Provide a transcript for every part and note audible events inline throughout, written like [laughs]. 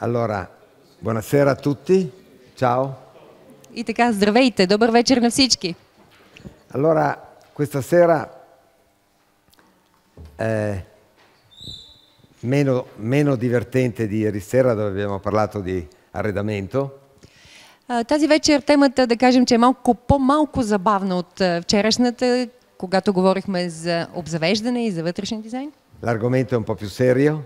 Allora, buonasera a tutti. Ciao. И така, здравейте. Добър вечер на всички. Allora, questa sera eh, meno, meno divertente di ieri sera dove abbiamo parlato di arredamento. Тази вечер темата, да кажем, че е малко по-малко забавна от вчерашната, когато говорихме за обзавеждане и за вътрешен дизайн. L'argomento è un po' più serio.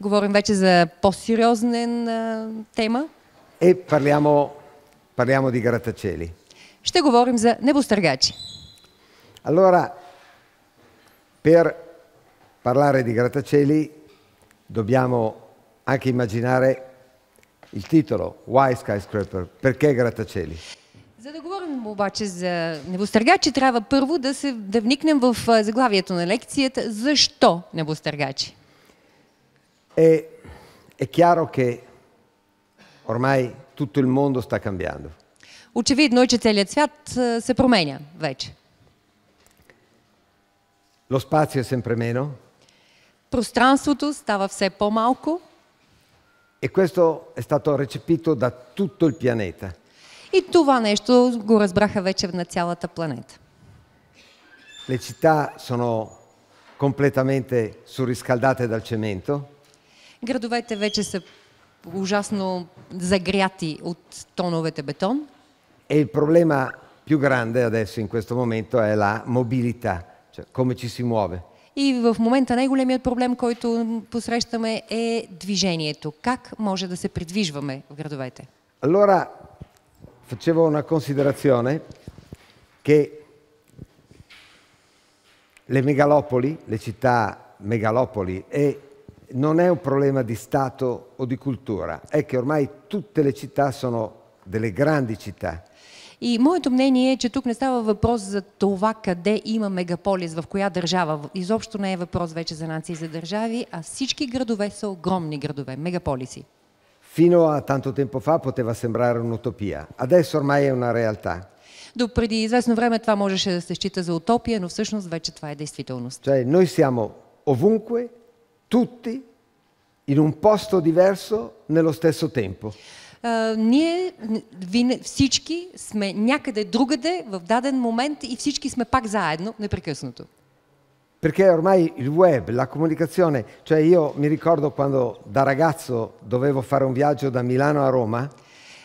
Говорим вече за по-сериозна тема. Е, парлямо, парлямо ди гратачели. Ще говорим за небостъргачи. Allora, per parlare di grattacieli dobbiamo anche immaginare il titolo, Why Skyscraper? Perché grattacieli? За да говорим обаче за небостъргачи, трябва първо да, се, да вникнем в заглавието на лекцията Защо небостъргачи? E, è chiaro che ormai tutto il mondo sta cambiando. Очевидно е, че целият свят се променя вече. Lo spazio è sempre meno. Пространството става все по-малко. E questo è stato recepito da tutto il pianeta. И това нещо го разбраха вече на цялата планета. Le città sono completamente surriscaldate dal cemento. Градовете вече са ужасно загряти от тоновете бетон. E il problema più grande adesso in questo momento è la mobilità, cioè come ci si muove. И в момента най-големият проблем, който посрещаме е движението. Как може да се придвижваме в градовете? Allora facevo una considerazione che le megalopoli, le città megalopoli e non è un problema di Stato o di cultura, è che ormai tutte le città sono delle grandi città. И моето мнение е, че тук не става въпрос за това къде има мегаполис, в коя държава. Изобщо не е въпрос вече за нации и за държави, а всички градове са огромни градове, мегаполиси. Fino a tanto tempo fa poteva sembrare un'utopia, adesso ormai è una realtà. До преди известно време това можеше да се счита за утопия, но всъщност вече това е действителност. Cioè, noi siamo ovunque tutti in un posto diverso nello stesso tempo. Uh, ние вин, всички сме някъде другаде в даден момент и всички сме пак заедно непрекъснато. Perché ormai il web, la comunicazione, cioè io mi ricordo quando da ragazzo dovevo fare un viaggio da Milano a Roma.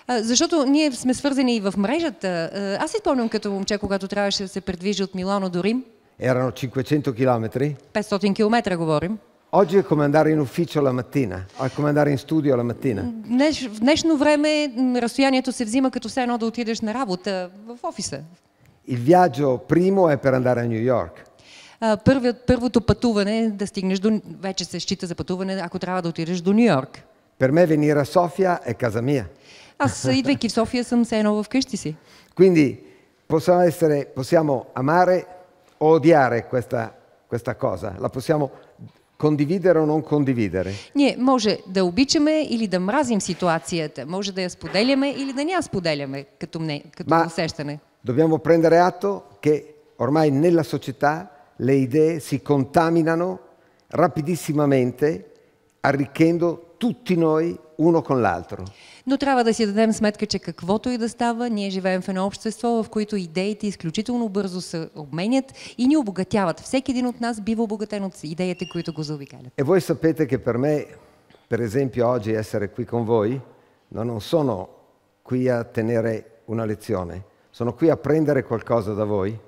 Uh, защото ние сме свързани и в мрежата. Uh, аз си спомням като момче, когато трябваше да се предвижи от Милано до Рим. Erano 500 km. 500 км говорим. Oggi è come andare in ufficio la mattina, è come andare in studio la матина. Днеш, в днешно време разстоянието се взима като все едно да отидеш на работа в офиса. Il viaggio primo è per andare a New York. Първият, първото пътуване е да стигнеш до... Вече се счита за пътуване, ако трябва да отидеш до Нью Йорк. Per me venire a Sofia è casa mia. Аз, идвайки в София, съм все едно вкъщи си. Quindi possiamo, essere, possiamo amare o odiare questa, questa cosa. La possiamo Кондивидере, но кондивидере. Ние може да обичаме или да мразим ситуацията, може да я споделяме или да не я споделяме като, мне, като Ma усещане. Dobbiamo prendere atto che ormai nella società le idee si contaminano rapidissimamente arricchendo tutti noi uno con l'altro. Но трябва да си дадем сметка, че каквото и да става, ние живеем в едно общество, в което идеите изключително бързо се обменят и ни обогатяват. Всеки един от нас бива обогатен от идеите, които го заобикалят. E voi sapete che per me, per esempio oggi essere qui con voi, no, non sono qui a tenere una lezione, sono qui a prendere qualcosa da voi.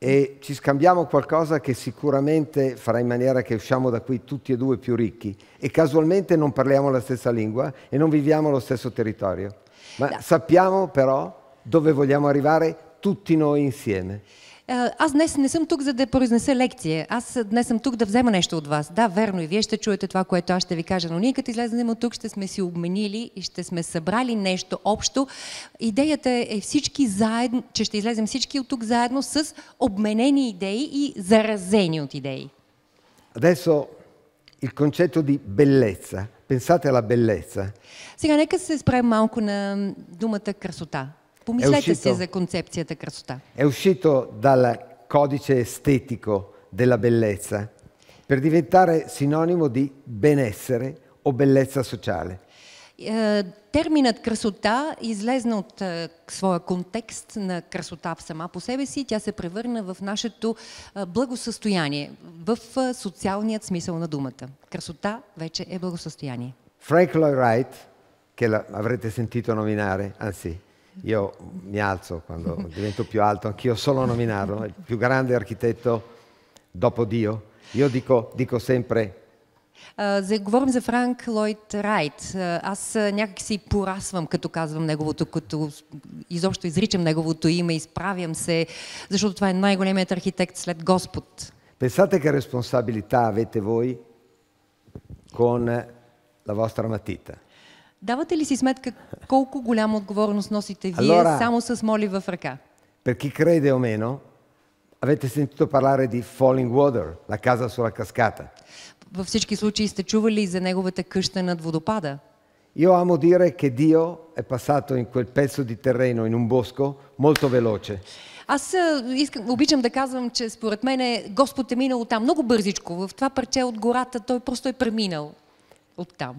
e ci scambiamo qualcosa che sicuramente farà in maniera che usciamo da qui tutti e due più ricchi e casualmente non parliamo la stessa lingua e non viviamo lo stesso territorio, ma no. sappiamo però dove vogliamo arrivare tutti noi insieme. Е, аз днес не съм тук, за да произнеса лекция. Аз днес съм тук да взема нещо от вас. Да, верно, и вие ще чуете това, което аз ще ви кажа, но ние като излезем от тук ще сме си обменили и ще сме събрали нещо общо. Идеята е, е всички заедно, че ще излезем всички от тук заедно с обменени идеи и заразени от идеи. Адесо, il concetto di bellezza. Pensate alla bellezza. Сега нека се спрем малко на думата красота. Помислете се за концепцията красота. Е uscito dal codice estetico della bellezza per diventare sinonimo di benessere o bellezza sociale. Е, терминът красота излезна от е, своя контекст на красота в сама по себе си. Тя се превърна в нашето е, благосъстояние, в социалният смисъл на думата. Красота вече е благосъстояние. Фрэнк Лой Райт, ке ла, avrete сентито номинаре, анси, Io mi alzo quando [laughs] divento più alto, anch'io solo a nominarlo, il più grande architetto dopo Dio. Io dico, dico sempre... Uh, э, за, говорим за Франк Лойд Райт. Э, аз э, някакси порасвам, като казвам неговото, като изобщо изричам неговото име, изправям се, защото това е най-големият архитект след Господ. Pensate che responsabilità avete voi con la vostra matita? Давате ли си сметка колко голяма отговорност носите вие allora, само с моли в ръка? Per chi crede o meno, avete sentito parlare di Falling Water, la casa sulla cascata. Във всички случаи сте чували за неговата къща над водопада. Io amo dire che Dio è passato in quel pezzo di terreno, in un bosco, molto veloce. Аз е, искам, обичам да казвам, че според мен е, Господ е минал там много бързичко. В това парче от гората той просто е преминал от там.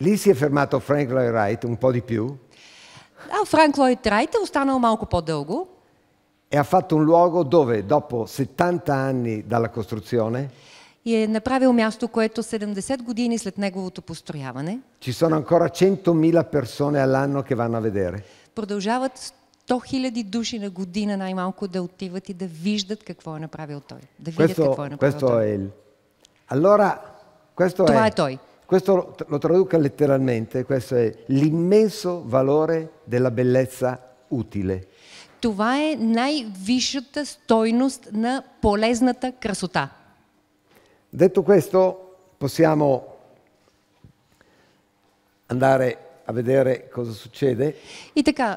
Lì si è fermato Frank Lloyd Wright un po' di più. Ah, Frank Lloyd Wright ostanao малко по-дълго. E ha fatto un luogo dove dopo 70 anni dalla costruzione и е направил място, което 70 години след неговото построяване Ci sono ancora 100.000 persone all'anno che vanno a vedere. продължават 100 000 души на година най-малко да отиват и да виждат какво е направил той. Да видят Questo, какво е направил questo è той. il... Allora, questo Това е той. Questo lo traduca letteralmente, questo è l'immenso valore della bellezza utile. Това е най-висшата стойност на полезната красота. Detto questo, possiamo andare a vedere cosa succede. И така,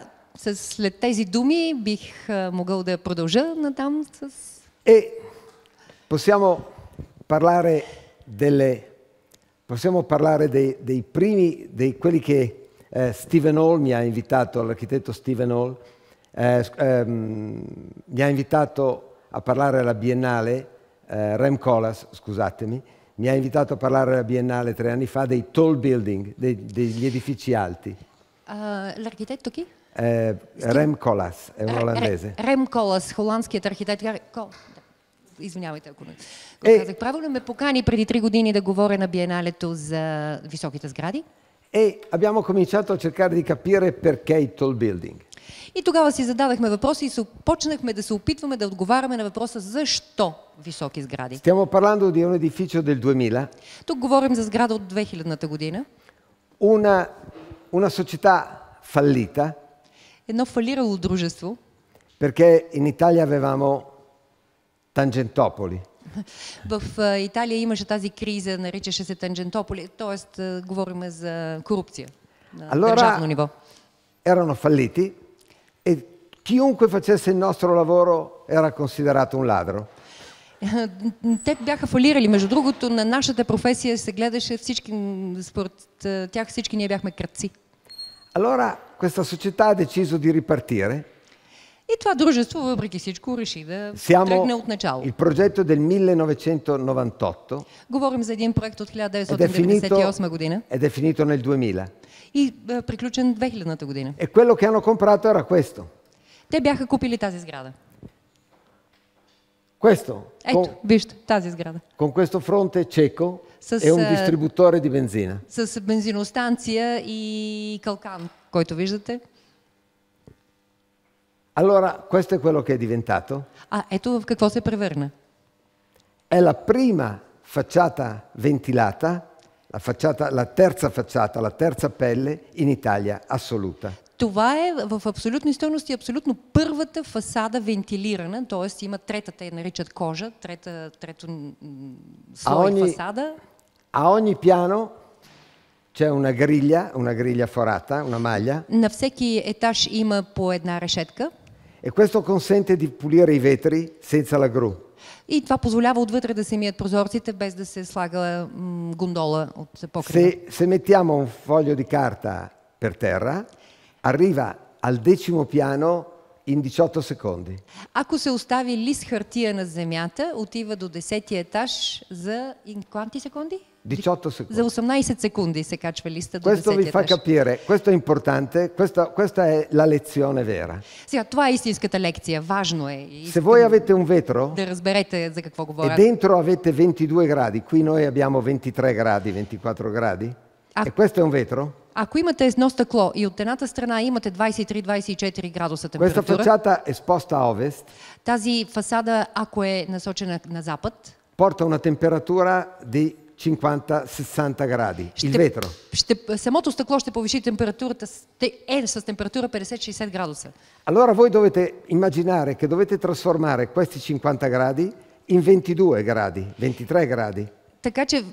след тези думи бих могъл да продължа натам с... E possiamo parlare delle possiamo parlare dei, dei primi, di quelli che eh, Stephen Hall mi ha invitato, l'architetto Stephen Hall, eh, ehm, mi ha invitato a parlare alla Biennale, eh, Rem Collas, scusatemi, mi ha invitato a parlare alla Biennale tre anni fa dei tall building, dei, degli edifici alti. Uh, l'architetto chi? Eh, Rem Collas, è un eh, olandese. Rem Collas, hollandski architetto извинявайте, ако не го е, казах правилно, ме покани преди три години да говоря на Биеналето за високите сгради. E abbiamo cominciato a cercare di capire perché i tall building. И тогава си задавахме въпроси и се, почнахме да се опитваме да отговаряме на въпроса защо високи сгради. Stiamo parlando di un edificio del 2000. Тук говорим за сграда от 2000-та година. Una, una società fallita. Едно фалирало дружество. Perché in Italia avevamo Тангентополи. В Италия имаше тази криза, наричаше се Тангентополи, т.е. говорим за корупция на allora, държавно ниво. Erano falliti e chiunque facesse il nostro lavoro era considerato un ladro. Те бяха фалирали. Между другото, на нашата професия се гледаше всички, според тях всички ние бяхме кръци. Allora, questa società ha deciso di ripartire. И това дружество, въпреки всичко, реши да Siamo тръгне от начало. Il progetto del 1998. Говорим за един проект от 1998 година. Е è nel 2000. И е, приключен 2000-та година. E quello che hanno comprato era questo. Те бяха купили тази сграда. Questo. Ето, con, вижте, тази сграда. Con questo fronte cieco с, un distributore di benzina. С бензиностанция и калкан, който виждате. Allora, questo è quello che è diventato. Ah, А ето в какво се превърна. È la prima facciata ventilata, la, facciata, la terza facciata, la terza pelle in Italia assoluta. Това е в абсолютни стойности абсолютно първата фасада вентилирана, т.е. има трета, те наричат кожа, трета, трето слой ogni, фасада. A ogni piano c'è una griglia, una griglia forata, una maglia. На всеки етаж има по една решетка. E questo consente di pulire i vetri senza la gru. И това позволява отвътре да се мият прозорците без да се слага гондола от покрива. Se, mettiamo un foglio di carta per terra, arriva al decimo piano in 18 secondi. Ако се остави лист хартия на земята, отива до 10 етаж за in quanti secondi? 18 secondi. 18 secondi se caccia lista Questo vi fa capire, questo è importante, questa, questa è la lezione vera. Сега, това е истинската лекция, важно е. Se voi avete un vetro да разберете за какво говоря. E dentro avete 22 gradi, qui noi abbiamo 23 gradi, 24 gradi. А, e questo è un vetro? Ако имате едно стъкло и от едната страна имате 23-24 градуса температура. Questa facciata esposta a ovest. Тази фасада, ако е насочена на запад, porta una temperatura di 50-60 градуса. Ще, ветро. Ще, самото стъкло ще повиши температурата е с температура 50-60 градуса. Allora voi dovete immaginare che dovete trasformare questi 50 gradi in 22 gradi, 23 gradi. Така че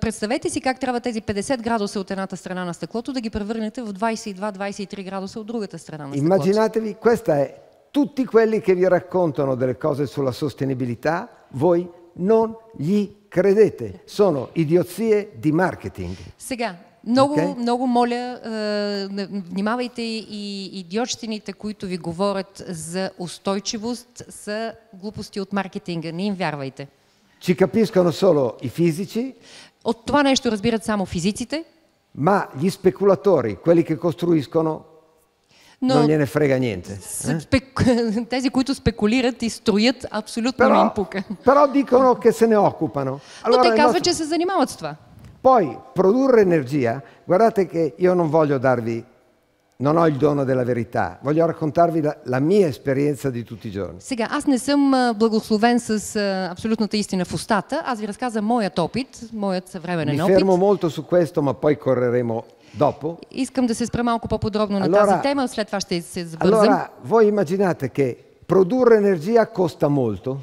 представете си как трябва тези 50 градуса от едната страна на стъклото да ги превърнете в 22-23 градуса от другата страна на стъклото. Immaginatevi, questa è tutti quelli che vi raccontano delle cose sulla sostenibilità, voi non gli Credete, sono idiozie di marketing. Сега, много, okay? много моля, е, внимавайте и идиотщините, които ви говорят за устойчивост, са глупости от маркетинга. Не им вярвайте. Ci capiscono solo i fisici. От това нещо разбират само физиците. Ma gli speculatori, quelli che costruiscono Но... Но не не фрега ниente. Тези, които спекулират и строят, абсолютно però, им пука. Però dicono che se ne occupano. Allora, Но те казват, nostro... че се занимават с това. Poi, produrre energia, guardate che io non voglio darvi non ho il dono della verità, voglio raccontarvi la, la mia esperienza di tutti i giorni. Сега, аз не съм благословен с абсолютната истина в устата, аз ви разказвам моят опит, моят съвременен Mi опит. Mi fermo molto su questo, ma poi correremo Dopo? Искам да се спра малко по-подробно allora, на тази тема, след това ще се сбързам. Allora, voi immaginate che Produrre energia costa molto.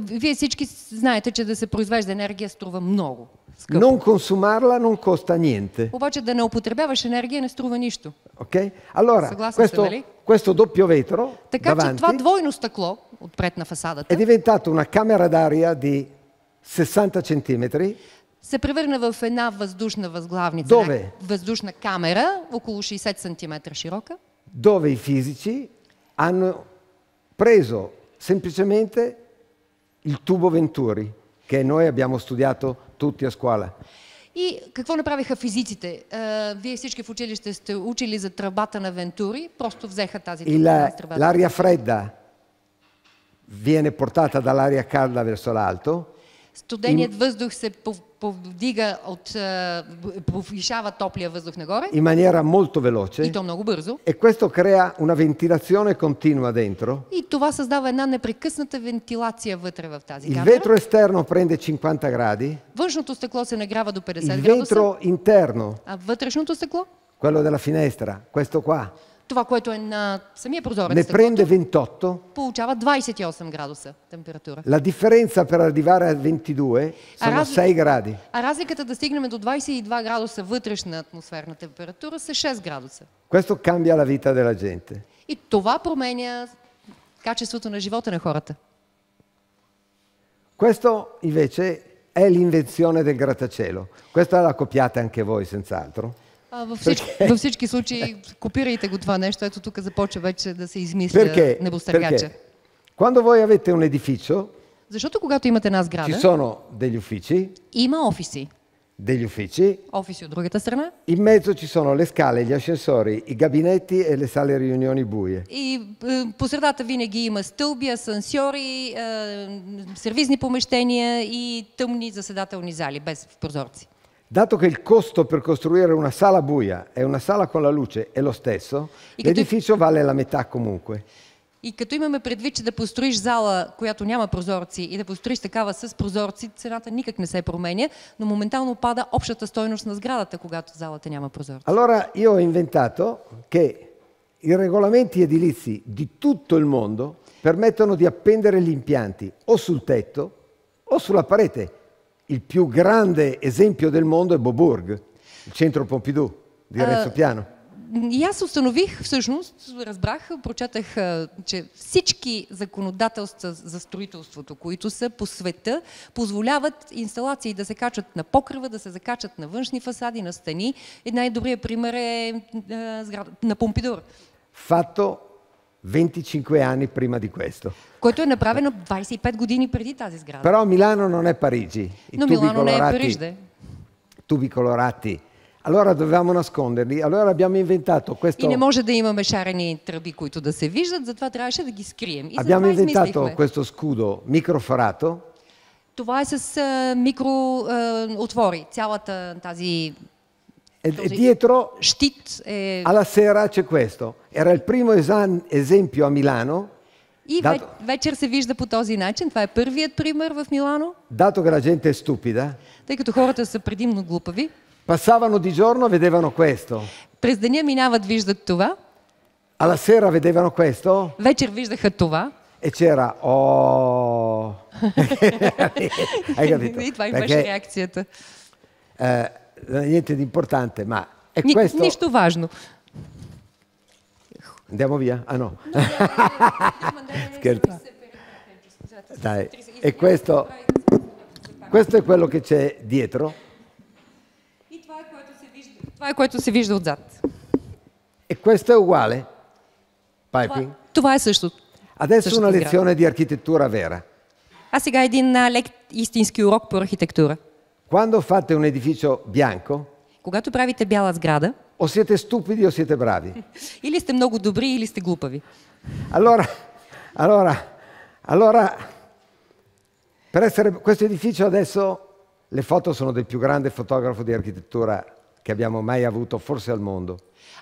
Вие всички знаете, че да се произвежда енергия струва много. Скъпо. Non consumarla non costa niente. Обаче да не употребяваш енергия не струва нищо. Okay? Allora, Съгласна questo, сте, нали? questo doppio vetro така, davanti, че това двойно стъкло отпред на фасадата е diventato una camera d'aria di 60 centimetri се превърна в една въздушна възглавница, Дове. въздушна камера, около 60 см широка. Дове и физици hanno preso semplicemente il tubo Venturi, che noi abbiamo studiato tutti a scuola. И какво направиха физиците? Е, вие всички в училище сте учили за тръбата на Вентури, просто взеха тази тръба. L'aria fredda viene portata dall'aria calda verso l'alto Студеният и... въздух се повдига от повишава топлия въздух нагоре. In maniera molto veloce. И то много бързо. E questo crea una ventilazione continua dentro. И това създава една непрекъсната вентилация вътре в тази камера. Il vetro esterno prende 50 gradi. Външното стъкло се нагрява до 50 Il градуса. Il vetro interno. А вътрешното стъкло? Quello della finestra, questo qua това, което е на самия прозорец. Не прende 28. Получава 28 градуса температура. La differenza per arrivare a 22 sono разли... 6 gradi. А разликата да стигнем до 22 градуса вътрешна атмосферна температура са 6 градуса. Questo cambia la vita della gente. И това променя качеството на живота на хората. Questo invece è l'invenzione del grattacielo. Questa la copiate anche voi senz'altro. А, във, всички, във всички случаи, копирайте го това нещо. Ето тук започва вече да се измисля Perché? небостъргача. Perché? Quando avete un edificio, Защото когато имате една ci сграда, sono degli uffici, има офиси. degli uffici, Офиси от другата страна in mezzo ci sono le scale, gli ascensori, i gabinetti e le sale riunioni buie. и е, по средата винаги има стълби, асансьори, е, сервизни помещения и тъмни заседателни зали без прозорци. Dato che il costo per costruire una sala buia e una sala con la luce è lo stesso, l'edificio vale la metà comunque. И като имаме предвид, че да построиш зала, която няма прозорци и да построиш такава с прозорци, цената никак не се променя, но моментално пада общата стойност на сградата, когато залата няма прозорци. Allora io ho inventato che i regolamenti edilizi di tutto il mondo permettono di appendere gli impianti o sul tetto o sulla parete il più grande esempio del mondo е Бобург, il centro Pompidou di eh, Piano. Uh, И аз установих, всъщност, разбрах, прочетах, е, че всички законодателства за строителството, които са по света, позволяват инсталации да се качат на покрива, да се закачат на външни фасади, на стени. И най-добрият пример е, е, е на Помпидор. Фато 25 anni prima di questo. Който е направено 25 години преди тази сграда. Però Milano non è Parigi. I Но Милано не е Париж, да. Tubi colorati. Allora dovevamo nasconderli, allora abbiamo inventato questo... И не може да имаме шарени тръби, които да се виждат, затова трябваше да ги скрием. И abbiamo inventato questo scudo microfarato. Това е с микроотвори, цялата тази e, dietro Stitt, eh... alla sera c'è questo. Era il primo esempio a Milano. E dato, вечер се вижда по този начин. Това е първият пример в Милано. Dato che la gente è stupida. Тъй като хората са предимно глупави. Passavano di giorno e vedevano questo. През деня минават виждат това. Alla sera vedevano questo. Вечер виждаха това. E c'era oh. [laughs] [laughs] Hai capito? И това беше реакцията. Eh, non è niente di importante, ma è Ni, questo... Niente важно. Andiamo via? Ah no. no [laughs] Scherzo. Dai, e questo, questo è quello che c'è dietro. Това е което се вижда отзад. E questo è uguale? Piping. Това е също. Adesso una lezione di architettura vera. А сега един лек истински урок по архитектура. Quando fate un edificio bianco, Когато правите бяла сграда, o siete stupidi o siete bravi. [laughs] или сте много добри, или сте глупави. Allora, allora, allora, per essere questo edificio adesso le foto sono del più grande fotografo di architettura che abbiamo mai avuto, forse al mondo.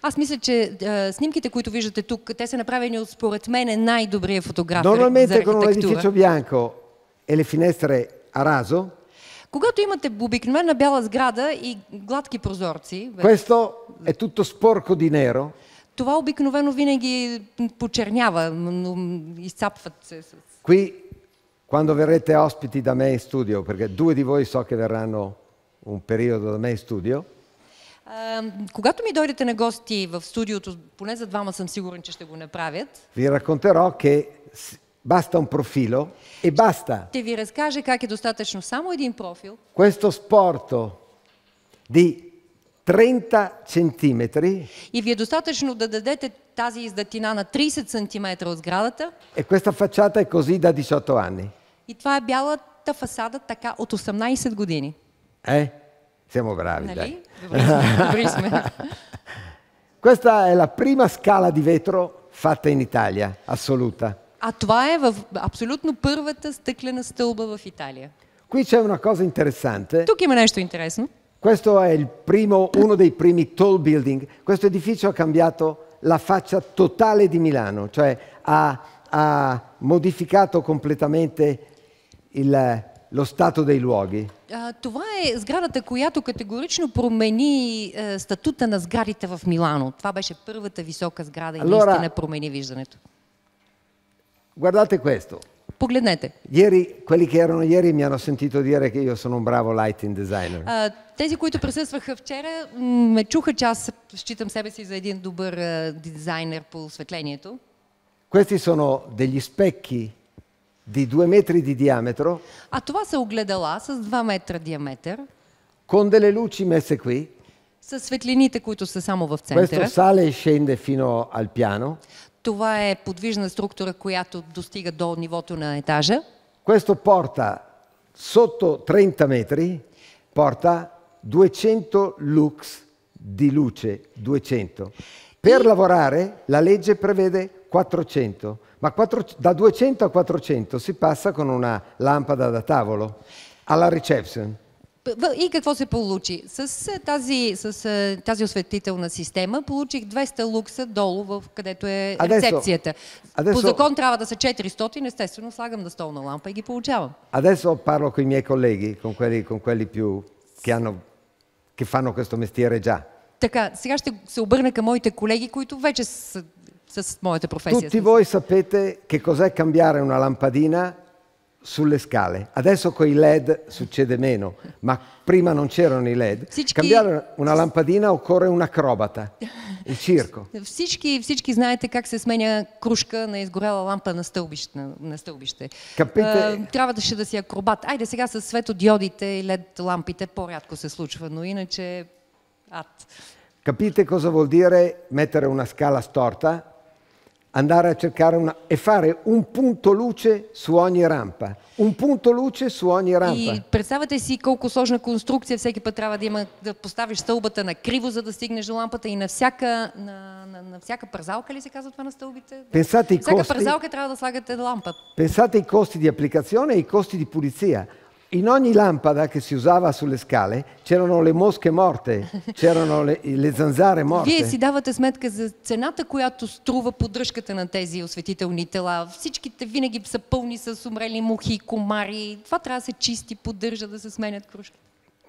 Аз мисля, че е, снимките, които виждате тук, те са направени от според мен най-добрия фотограф за Normalmente con un edificio bianco e le finestre a raso, Когато имате обикновена бяла сграда и гладки прозорци... Questo е tutto sporco di nero. Това обикновено винаги почернява, но изцапват се с... Qui, quando verrete ospiti da me in studio, perché due di voi so che verranno un periodo da me in studio, когато ми дойдете на гости в студиото, поне за двама съм сигурен, че ще го направят. Ви раконтеро, че Basta un profilo e basta. Ще ви разкаже как е достатъчно само един профил. Questo sporto di 30 centimetri. И ви е достатъчно да дадете тази издатина на 30 см от сградата. E questa facciata è così da 18 anni. И това е бялата фасада така от 18 години. Е, siamo bravi, нали? Добри сме. Questa è la prima scala di vetro fatta in Italia, assoluta. А това е в абсолютно първата стъклена стълба в Италия. Qui c'è una cosa interessante. Тук има нещо интересно. Questo è il primo, uno dei primi tall building. Questo edificio ha cambiato la faccia totale di Milano, cioè ha, ha modificato completamente il, lo stato dei luoghi. Това е сградата, която категорично промени статута на сградите в Милано. Това беше първата висока сграда и наистина промени виждането. Guardate questo. Погледнете. Ieri, quelli che erano ieri mi hanno sentito dire che io sono un bravo lighting designer. Uh, тези, които присъстваха вчера, ме чуха, че аз считам себе си за един добър дизайнер по осветлението. Questi sono degli specchi di due metri di diametro. А това са огледала с 2 метра диаметър. Con delle luci messe qui. С светлините, които са само в центъра. Questo sale e scende fino al piano. Това е подвижна структура, която достига до нивото на етажа. Questo porta sotto 30 metri, porta 200 lux di luce, 200. Per e... lavorare la legge prevede 400, ma 4... da 200 a 400 si passa con una lampada da tavolo alla reception. И какво се получи? С е, тази, с е, тази осветителна система получих 200 лукса долу, в където е рецепцията. Adesso, По закон трябва да са 400, естествено слагам на столна лампа и ги получавам. Adesso parlo con i колеги, colleghi, quelli, con quelli più che, hanno, che fanno questo mestiere già. Така, сега ще се обърна към моите колеги, които вече са с моята професия. Tutti voi sapete che cos'è cambiare una lampadina sulle scale. Adesso con i LED succede meno, ma prima non c'erano i LED. Cambiare una lampadina occorre un acrobata, il circo. Всички, всички знаете как се сменя кружка на изгоряла лампа на стълбище. На стълбище. Капите... Трябваше да си акробат. Айде сега с светодиодите и LED лампите по-рядко се случва, но иначе ад. Capite cosa vuol dire mettere una scala storta? andare a cercare una, e fare un punto luce su ogni рампа. Un punto luce su ogni рампа. И представете си колко сложна конструкция всеки път трябва да има да поставиш стълбата на криво, за да стигнеш до лампата и на всяка, на, на, на всяка пързалка ли се казва това на стълбите? Pensate всяка costi, пързалка трябва да слагате лампа. Pensate ai costi di applicazione e ai costi di pulizia. in ogni lampada che si usava sulle scale c'erano le mosche morte, [laughs] c'erano le, le zanzare morte. Вие си давате сметка за цената, която струва поддръжката на тези осветителни тела. Всичките винаги са пълни с умрели мухи, комари. Това трябва да се чисти, поддържа, да се сменят кружки.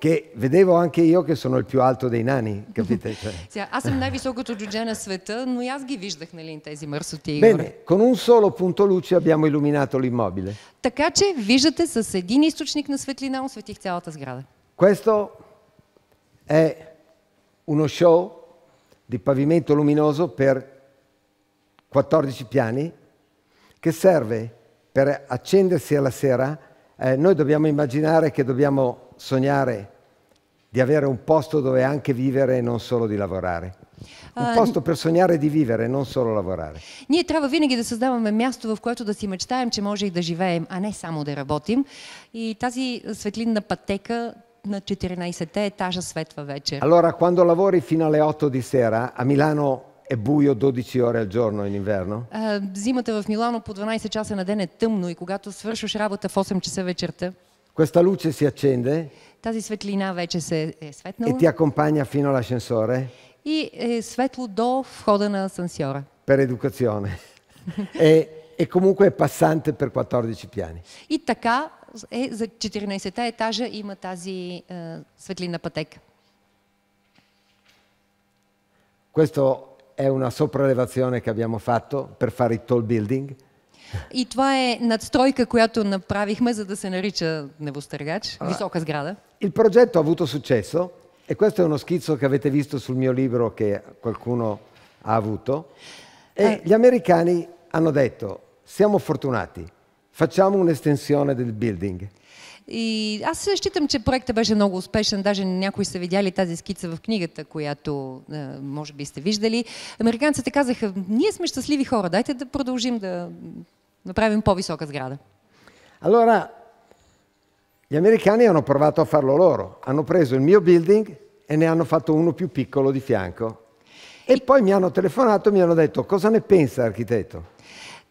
che vedevo anche io che sono il più alto dei nani, capite? [laughs] Cioè. Аз съм най-високото джудже на света, но и аз ги виждах, нали, тези Bene, con un solo punto luce abbiamo illuminato l'immobile. Така Questo è uno show di pavimento luminoso per 14 piani che serve per accendersi alla sera. Eh, noi dobbiamo immaginare che dobbiamo sognare di avere un posto dove anche vivere e non solo di lavorare. Un пост per sognare di vivere, non solo lavorare. Ние трябва винаги да създаваме място, в което да си мечтаем, че може и да живеем, а не само да работим. И тази светлинна пътека на 14-те етажа светва вече. Allora, quando lavori fino alle 8 di sera, a Milano è buio 12 ore al giorno in inverno? Uh, зимата в Милано по 12 часа на ден е тъмно и когато свършиш работа в 8 часа вечерта. Questa luce si accende? Тази светлина вече се е светнала. E ti accompagna fino all'ascensore? И е светло до входа на асансьора. Per educazione. e, [laughs] e comunque è passante per 14 piani. И така е за 14-та етажа има тази е, светлина пътека. Questo è una sopraelevazione che abbiamo fatto per fare il tall building. И това е надстройка, която направихме, за да се нарича Невостъргач, висока сграда. Il progetto ha avuto successo e questo è uno schizzo che avete visto sul mio libro che qualcuno ha avuto. E eh. gli americani hanno detto, siamo fortunati, facciamo un'estensione del building. И аз считам, че проекта беше много успешен. Даже някои са видяли тази скица в книгата, която е, може би сте виждали. Американците казаха, ние сме щастливи хора, дайте да продължим да Napravim povisoka zgrada. Allora, gli americani hanno provato a farlo loro. Hanno preso il mio building e ne hanno fatto uno più piccolo di fianco. E, e... poi mi hanno telefonato e mi hanno detto cosa ne pensa l'architetto.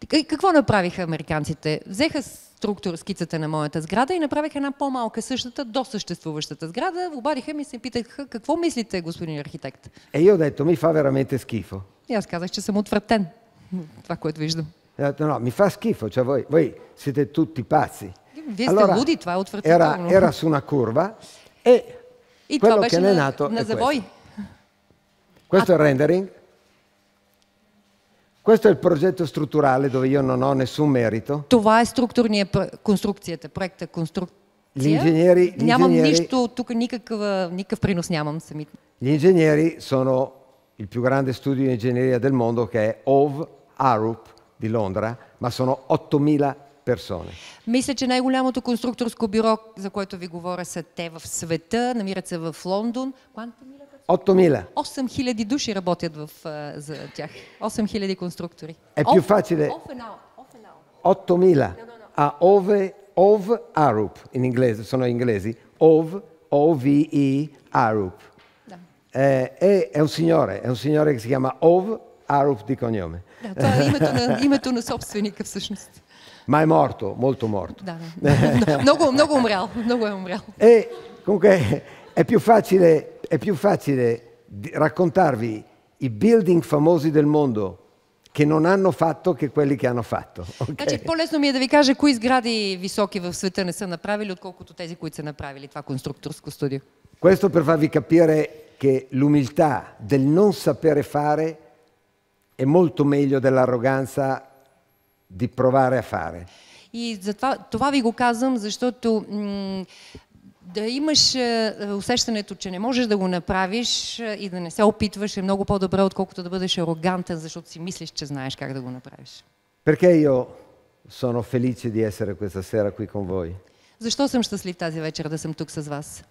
Какво направиха американците? Взеха структура, скицата на моята сграда и направиха една по-малка същата до съществуващата сграда. Обадиха ми се и питаха какво мислите, господин архитект. Е, io ho detto, mi fa veramente schifo. И аз казах, че съм отвратен това, което виждам detto no, mi fa schifo, cioè voi, voi siete tutti pazzi. Allora, era, era su una curva e quello che ne è nato è questo. Questo è il ah. rendering. Questo è il progetto strutturale dove io non ho nessun merito. Това е структурния конструкцията, проекта конструкция. Gli ingegneri, gli нямам ingegneri, нищо, тук никакъв, никакъв принос нямам сами. Gli ingegneri sono il più grande studio di ingegneria del mondo che è OV ARUP di Londra, ma sono 8.000 персони. Мисля, че най-голямото конструкторско бюро, за което ви говоря, са те в света, намират се в Лондон. 8000. 8000 души работят в, за тях. 8000 конструктори. È più facile. 8000. A ove, ov Arup in inglese, sono inglesi. Ov, O V E Arup. Da. Eh, è, è un signore, è un signore che si chiama Ov Arup di cognome. Да, това е името на, името на собственика всъщност. Ma è morto, molto morto. Da, no, много, много умрял, много е умрял. E comunque è più facile, è più facile raccontarvi i building famosi del mondo che non hanno fatto che quelli che hanno fatto. Okay? Значи, по-лесно ми е да ви кажа кои сгради високи в света не са направили, отколкото тези, които са направили това конструкторско студио. Questo per farvi capire che l'umiltà del non sapere fare è molto meglio dell'arroganza di provare a fare. И затова, това ви го казвам, защото да имаш усещането, че не можеш да го направиш и да не се опитваш е много по-добре, отколкото да бъдеш арогантен, защото си мислиш, че знаеш как да го направиш. Perché io sono felice di essere questa sera qui con voi? Защо съм щастлив тази вечер да съм тук с вас?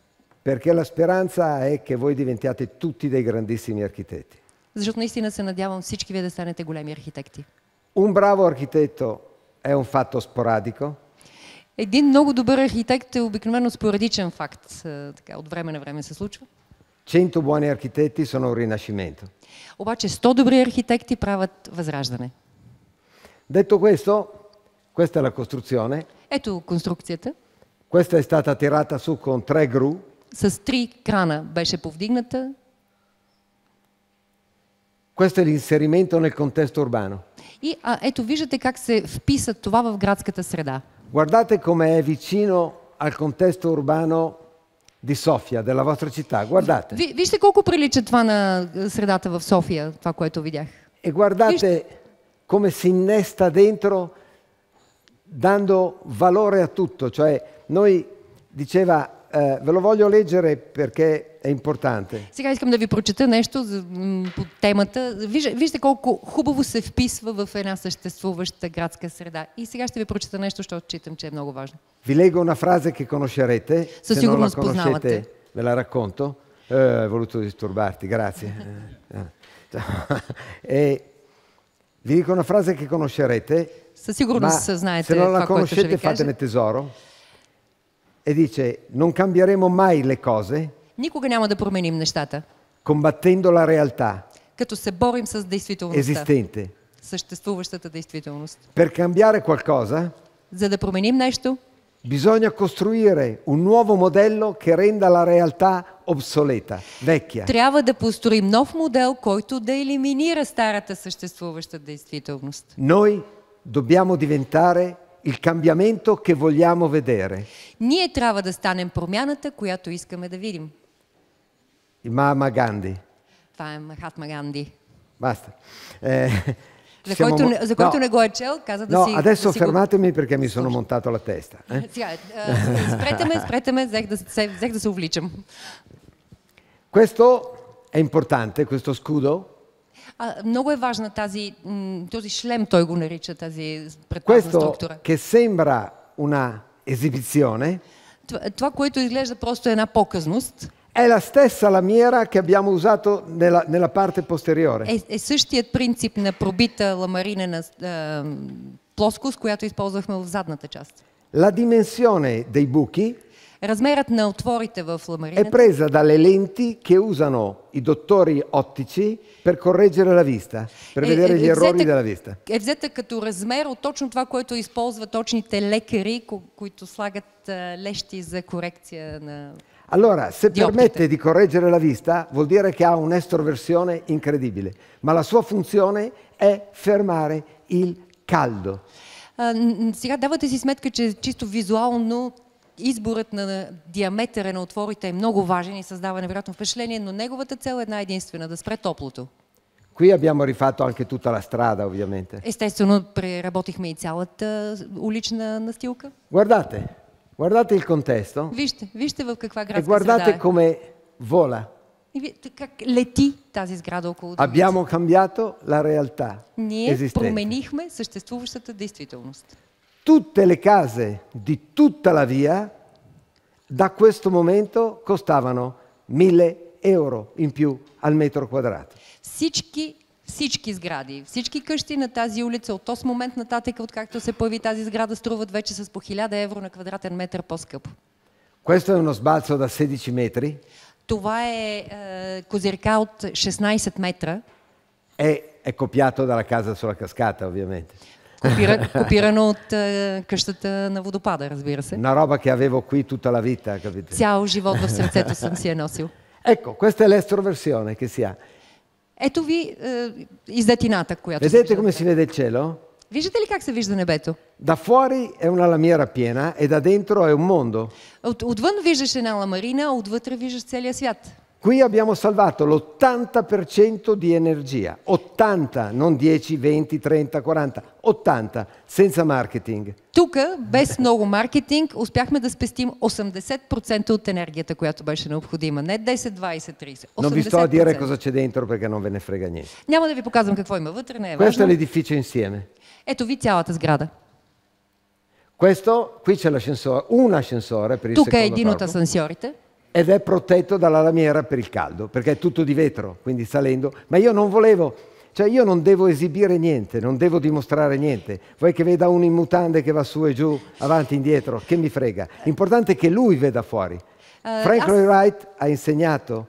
Perché la speranza è che voi diventiate tutti dei grandissimi architetti. Защото наистина се надявам всички вие да станете големи архитекти. Un bravo architetto è un fatto sporadico. Един много добър архитект е обикновено споредичен факт. Така, от време на време се случва. 100 buoni architetti sono un rinascimento. Обаче 100 добри архитекти правят възраждане. Detto questo, questa è la costruzione. Ето конструкцията. Questa è stata tirata su con tre gru. С три крана беше повдигната. Questo è l'inserimento nel contesto urbano. И а, ето виждате как се вписа това в градската среда. Guardate come è vicino al contesto urbano di Sofia, della vostra città. Guardate. Ви, вижте колко прилича това на средата в София, това което видях. E guardate вижте... come si innesta dentro dando valore a tutto, cioè noi diceva eh, ve lo voglio leggere perché е importante. Сега искам да ви прочета нещо по темата. Виж, вижте колко хубаво се вписва в една съществуваща градска среда. И сега ще ви прочета нещо, защото считам, че е много важно. Ви лего una frase che conoscerete, Със сигурност познавате. Ve la racconto. Eh, ho voluto disturbarti, grazie. e vi dico una frase che conoscerete. Със сигурност знаете. Se non la conoscete, fatene tesoro. E dice: Non cambieremo mai le cose Никога няма да променим нещата. Combattendo la realtà. Като се борим с действителността. Esistente. Съществуващата действителност. Per cambiare qualcosa. За да променим нещо. Bisogna costruire un nuovo modello che renda la realtà obsoleta, vecchia. Трябва да построим нов модел, който да елиминира старата съществуваща действителност. Noi dobbiamo diventare il cambiamento che vogliamo vedere. Ние трябва да станем промяната, която искаме да видим. Mahatma Gandhi. Mahatma Gandhi. Basta. Eh, siamo... un, no, un no si, adesso fermatemi perché mi sono montato la testa. Eh? eh spreteme, spreteme, zeg Questo è importante, questo scudo? А, много е важна тази, Questo che sembra una esibizione. Това, което изглежда просто Е la stessa lamiera che abbiamo usato nella, nella parte posteriore. Е, е същият принцип на пробита ламарина на е, плоскост, която използвахме в задната част. La dimensione dei buchi Размерът на отворите в ламарината е преза dalle lenti che usano i dottori ottici per correggere la vista, per е, vedere е, gli е, errori взета, della vista. Е взета като размер от точно това, което използват точните лекари, които слагат е, лещи за корекция на Allora, se di permette optite. di correggere la vista, vuol dire che ha un'estroversione incredibile, ma la sua funzione è fermare il caldo. Uh, сега давате си сметка, че чисто визуално изборът на диаметъра на отворите е много важен и създава невероятно впечатление, но неговата цел е една единствена – да спре топлото. Qui abbiamo rifatto anche tutta la strada, ovviamente. Естествено, преработихме и цялата улична настилка. Guardate, Guardate il contesto. Вижте, вижте в каква градска guardate среда е. come vola. как лети тази сграда около Домица. Abbiamo cambiato la realtà Ние променихме съществуващата действителност. Tutte le case di tutta la via da questo momento costavano 1000 euro in più al metro quadrato. Всички всички сгради, всички къщи на тази улица от този момент нататък, откакто се появи тази сграда, струват вече с по 1000 евро на квадратен метър по-скъпо. Questo è uno sbalzo da 16 metri. Това е, е козирка от 16 метра. Е, е копиато dalla casa sulla cascata, ovviamente. Копира, [laughs] копирано от е, къщата на водопада, разбира се. На роба che avevo кои тута лавита, vita, Цял живот в сърцето съм си е носил. Еко, Ecco, questa è l'estroversione che si ha. Ето ви е, издатината, която Vedete come si vede il cielo? Виждате ли как се вижда небето? Да фуари е една ламиера пиена, e да дентро е мондо. От, отвън виждаш една ламарина, а отвътре виждаш целия свят. Qui abbiamo salvato l'80% di energia, 80, non 10, 20, 30, 40, 80, senza marketing. Тук, без много маркетинг, успяхме да спестим 80% от енергията, която беше необходима. Не 10, 20, 30. 80%. Non vi sto a dire cosa c'è dentro perché non ve ne frega niente. Няма да ви показвам какво има вътре, не е Questo è l'edificio insieme. Ето ви цялата сграда. Questo, qui c'è l'ascensore, un ascensore per il Тук secondo Тук е един от асансьорите ed è protetto dalla lamiera per il caldo, perché è tutto di vetro, quindi salendo. Ma io non volevo, cioè io non devo esibire niente, non devo dimostrare niente. Vuoi che veda uno in mutande che va su e giù, avanti e indietro, che mi frega. L'importante è che lui veda fuori. Eh, Frank Lloyd Wright ha insegnato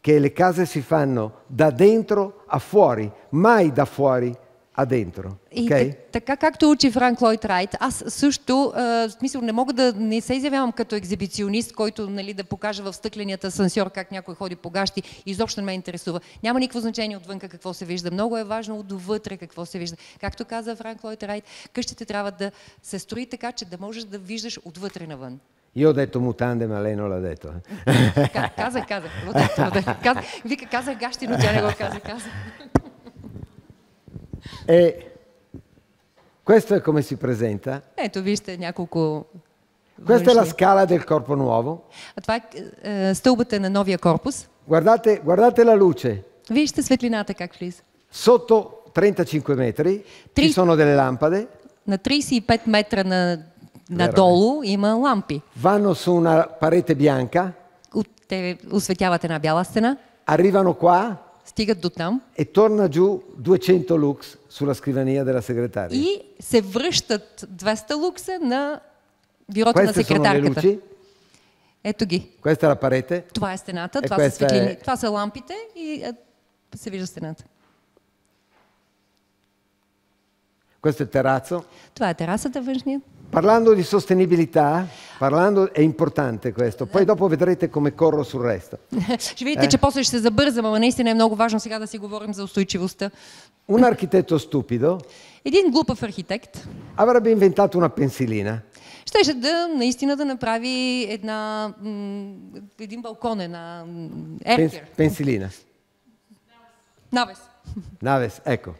che le case si fanno da dentro a fuori, mai da fuori а дентро. И okay. така както учи Франк Лойд Райт, аз също, а, в смисъл, не мога да не се изявявам като екзибиционист, който нали, да покажа в стъкленията Сансьор, как някой ходи по гащи. Изобщо не ме интересува. Няма никакво значение отвън какво се вижда. Много е важно отвътре какво се вижда. Както каза Франк Лойд Райт, къщите трябва да се строи така, че да можеш да виждаш отвътре навън. Io ho detto mutande, ma lei non l'ha detto. Casa, casa, l'ho detto, l'ho detto. казах vica, casa, gasti, non c'è, casa, casa. E questo è come si presenta. E eh, tu viste няколко Questa è la scala del corpo nuovo. Eh, guardate, guardate la luce. Вижте светлината как влиза. Sotto 35 metri ci sono delle lampade. На 35 метра на надолу има лампи. Vanno su una parete bianca. Те осветяват една бяла стена. Arrivano qua. стигат до там. И торна джу 200 лукс lux sulla scrivania della segretaria. И се връщат 200 лукса на бюрото на секретарката. Ето ги. Questa la parete. Това е стената, e това са светлини, това са лампите и е, се вижда стената. Questo è terrazzo. Това е терасата външния. Parlando di sostenibilità, parlando, è importanте questo. Poi dopo vedrете come корро sul resto. Ще видите, eh? че после ще се забързам, но наистина е много важно сега да си говорим за устойчивостта. Un architetto stupido. Един глупав архитект. Avrebbe inventato una pensilina. Щеше да наистина да направи една, един балкон, една еркер. Пенсилина. Навес. Навес, ecco.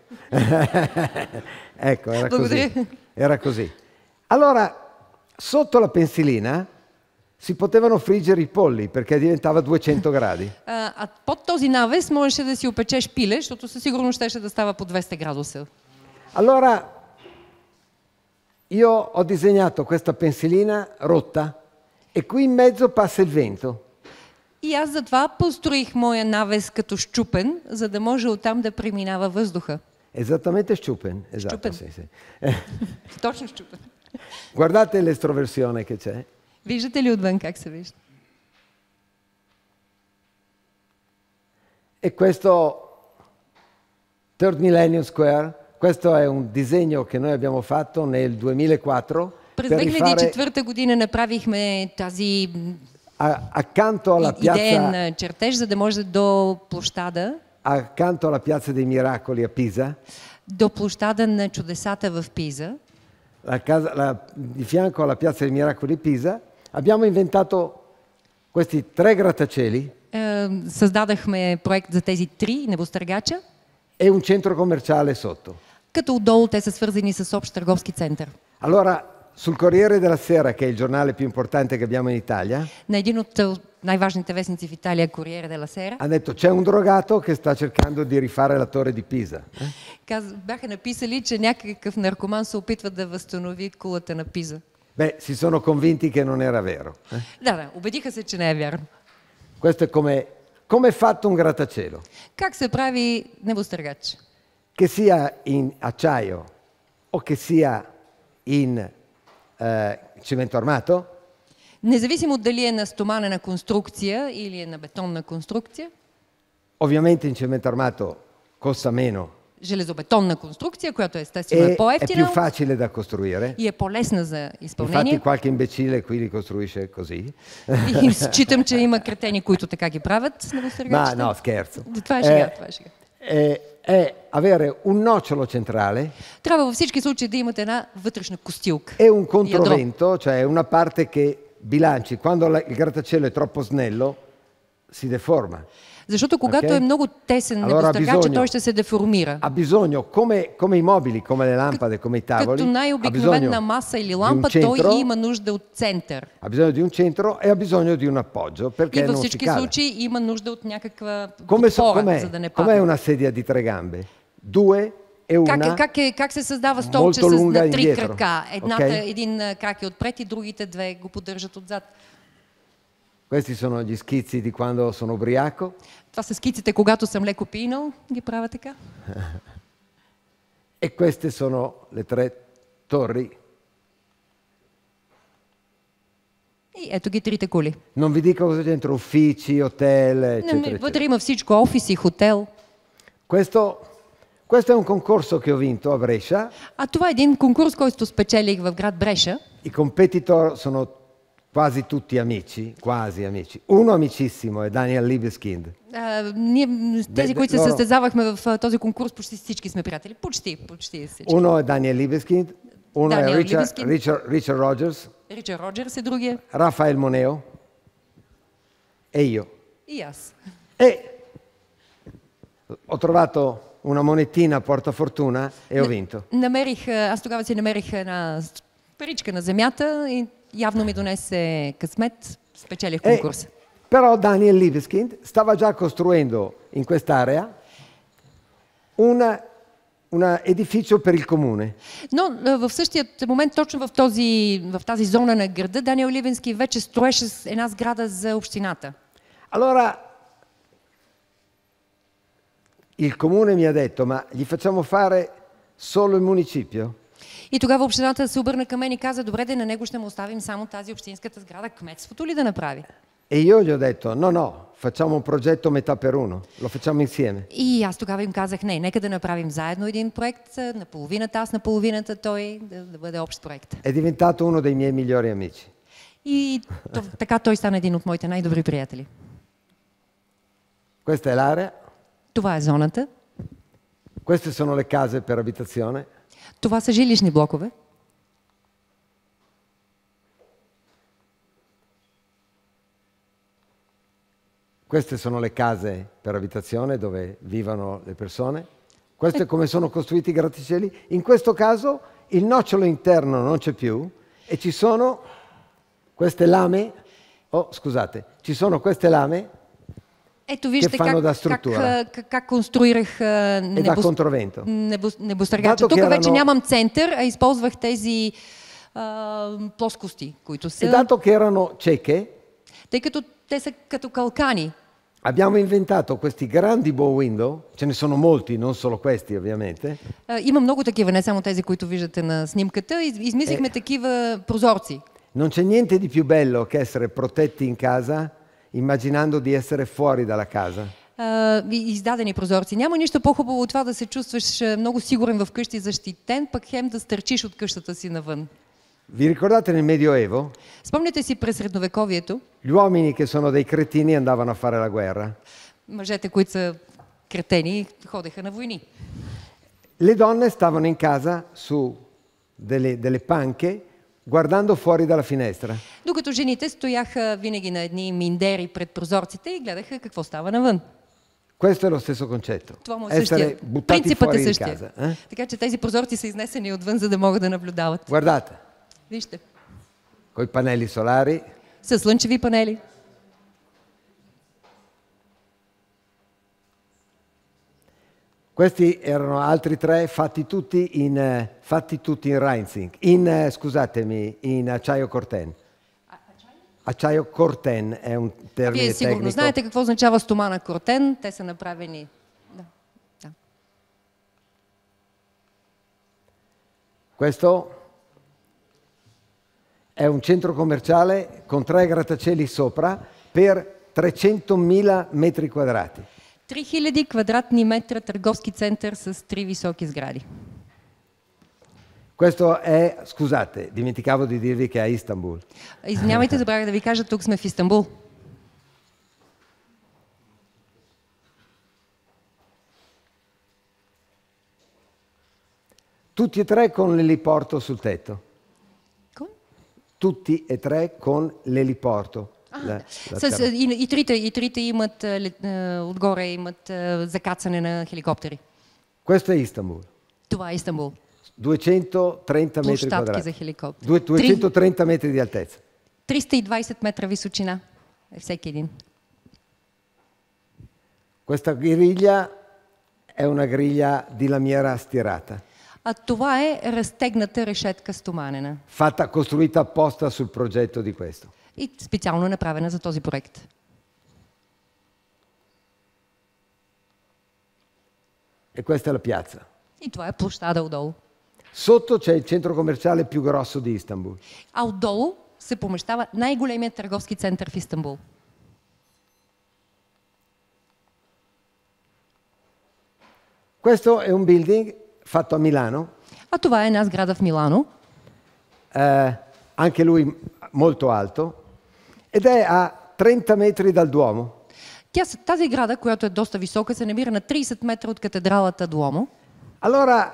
ecco, era così. Era così. Allora, sotto la pensilina si potevano friggere i polli perché diventava 200 gradi. А, [laughs] а eh, под този навес можеше да си опечеш пиле, защото със сигурност щеше да става по 200 градуса. Allora io ho disegnato questa pensilina rotta e qui in mezzo passa il vento. И аз затова построих моя навес като щупен, за да може оттам да преминава въздуха. Esattamente щупен. Esatto, щупен. Sì, sì. [laughs] [laughs] Точно щупен. Guardate l'estroversione che c'è. Виждате ли отвън как се вижда? E questo Third Millennium Square, questo è un disegno che noi abbiamo fatto nel 2004. През 2004 година направихме тази accanto alla piazza чертеж, за да може до площада accanto alla piazza dei miracoli a Pisa до площада на чудесата в Пиза la casa, la, di fianco alla piazza dei Miracoli di Pisa, abbiamo inventato questi tre grattacieli. Uh, създадахме проект за тези три небостъргача. E un centro commerciale sotto. Като отдолу те са свързани с общ търговски център. Allora sul Corriere della Sera, che è il giornale più importante che abbiamo in Italia, на Corriere della Sera, hanno detto c'è un drogato che sta cercando di rifare la torre di Pisa. каз- eh? Beh, si sono convinti che non era vero. Да, eh? Questo è come, come è fatto un grattacielo, che sia in acciaio o che sia in е, цемент армато. Независимо дали е на стоманена конструкция или е на бетонна конструкция. Ovviamente in cemento armato costa meno. Железобетонна конструкция, която естествено е по-ефтина. È più facile da costruire. И е по-лесна за изпълнение. Infatti qualche imbecille qui li costruisce così. И считам, че има кретени, които така ги правят. Много сериозно. Ma no, scherzo. Това е шега, това е шега è avere un nocciolo centrale. E un controvento, cioè una parte che bilanci. Quando il grattacielo è troppo snello, si deforma. Защото когато okay? е много тесен allora, небостъргачът, той ще се деформира. А bisogno, come, come i mobili, come le lampade, come i tavoli, Като най-обикновена маса или лампа, centro, той има нужда от център. Ha bisogno di un centro e ha bisogno di un appoggio, perché И във всички случаи има нужда от някаква come, подпора, come, за да не падне. Come una sedia di tre gambe? Due e е una... Как, как, е, как се създава столче с на три indietro. крака? Едната, okay? Един крак е отпред и другите две го поддържат отзад. Questi sono gli schizzi di quando sono ubriaco. Това са скиците, когато съм леко пинал. Ги e queste sono le tre torri. И ето ги трите коли. Non vi dico cosa c'è dentro, uffici, hotel, eccetera, Не, eccetera. Вътре има всичко, офиси, хотел. Questo, questo è un concorso che ho vinto a Brescia. А това е един конкурс, който спечелих в град Бреша. I competitor sono tutti quasi tutti amici, quasi amici. Uno amicissimo е Даниел Либескинд. Ние, тези, които се състезавахме в този конкурс, почти всички сме приятели. Почти, почти всички. Uno е Даниел Либескинд, uno е Ричард, Ричард, Ричард Роджерс. Ричард Роджерс е другия. Рафаел Монео. E io. И аз. E ho trovato una monetina a portafortuna e ho vinto. Намерих, аз тогава си намерих една паричка на земята и явно ми донесе късмет, спечелих конкурса. però Daniel Libeskind stava già costruendo in quest'area un edificio per il comune. Но в същия момент, точно в, този, в тази зона на града, Даниел Ливенски вече строеше една сграда за общината. Allora, il comune mi ha detto, ma gli facciamo fare solo il municipio? И тогава общината се обърна към мен и каза, добре, да на него ще му оставим само тази общинската сграда, кметството ли да направи? E io gli ho detto, no, no, facciamo un progetto metà per uno, lo facciamo insieme. И аз тогава им казах, не, нека да направим заедно един проект, на половината аз, на половината той, да, да бъде общ проект. È diventato uno dei miei migliori amici. И то, така той стана един от моите най-добри приятели. Questa è l'area. Това е зоната. Queste sono le case per abitazione. Това са жилищни блокове. Queste sono le case per abitazione dove vivono le persone. Questo ecco. è come sono costruiti i grattacieli. In questo caso il nocciolo interno non c'è più e ci sono queste lame, oh scusate, ci sono queste lame Ето вижте как, да как, как, как конструирах небос... небос... небостъргача. Тук вече нямам център, а използвах тези а, плоскости, които са... E dato che erano cieche, тъй като те са като калкани. Abbiamo inventato questi grandi bow window, ce ne sono molti, non solo questi ovviamente. Uh, има много такива, не само тези, които виждате на снимката. Из, измислихме e... такива прозорци. Non c'è niente di più bello che essere protetti in casa immaginando di essere fuori dalla casa. Uh, издадени прозорци. Няма нищо по-хубаво от това да се чувстваш е, много сигурен вкъщи, защитен, пък хем да стърчиш от къщата си навън. Vi ricordate nel Medioevo? Спомняте си през средновековието? Gli uomini che sono dei cretini andavano a fare la guerra. Мъжете, които са кретени, ходеха на войни. Le donne stavano in casa su delle, delle panche Guardando fuori dalla finestra. Докато жените стояха винаги на едни миндери пред прозорците и гледаха какво става навън. Questo è lo stesso concetto. Това му е Essere buttati Принципът е fuori е di casa. Eh? Така че тези прозорци са изнесени отвън, за да могат да наблюдават. Guardate, Вижте, Кой pannelli solari, със слънчеви панели, Questi erano altri tre fatti tutti in, eh, fatti tutti in Reinzing, in, eh, scusatemi, in acciaio corten. Acciaio corten è un termine термин Вие сигурно технико. знаете какво означава стомана кортен. Те са направени... Да. да. Questo è un centro commerciale con tre grattacieli sopra per 300.000 metri quadrati. 3000 квадратни метра търговски център с три високи сгради. Questo è, scusate, dimenticavo di dirvi che è a Istanbul. Извинявайте, забравих да ви кажа, тук сме в Истанбул. Tutti e tre con l'eliporto sul tetto. Come? Tutti e tre con l'eliporto. Да, с, и, и, трите, и трите имат отгоре имат закацане на хеликоптери. Questo è Istanbul. Това е Истанбул. 230 метри квадратни. за хеликоптери. 230 метри di altezza. 320 метра височина е всеки един. Questa griglia è una griglia di lamiera stirata. А това е разтегната решетка стоманена. Fatta, costruita apposta sul progetto di questo и специално е направена за този проект. E questa è la piazza. И това е площада отдолу. Sotto c'è il centro commerciale più grosso di Istanbul. А отдолу се помещава най-големият търговски център в Истанбул. Questo è un building fatto a Milano. А това е една сграда в Милано. Eh, anche lui molto alto. Ed è a 30 metri dal Duomo. тази града, която е доста висока, се намира на 30 метра от катедралата Дуомо. Allora,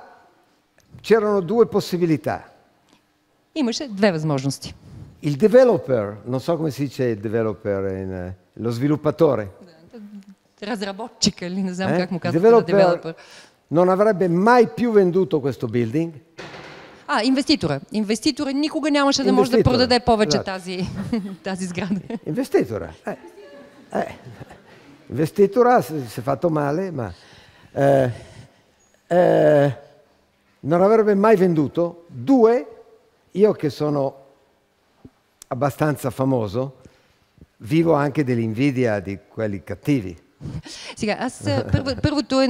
c'erano due possibilità. Имаше две възможности. Il developer, non so come si dice il developer, in, lo sviluppatore. Разработчика или не знам eh? как му казват. Developer, developer non avrebbe mai più venduto questo building. А, инвеститора. Инвеститора никога нямаше да може да продаде повече да. тази, [laughs] тази сграда. Инвеститора. Eh. Eh. Investitura si è fatto male, ma eh, non avrebbe mai venduto. Due, io che sono abbastanza famoso, vivo anche dell'invidia di quelli cattivi. Сега, аз първо, първото е,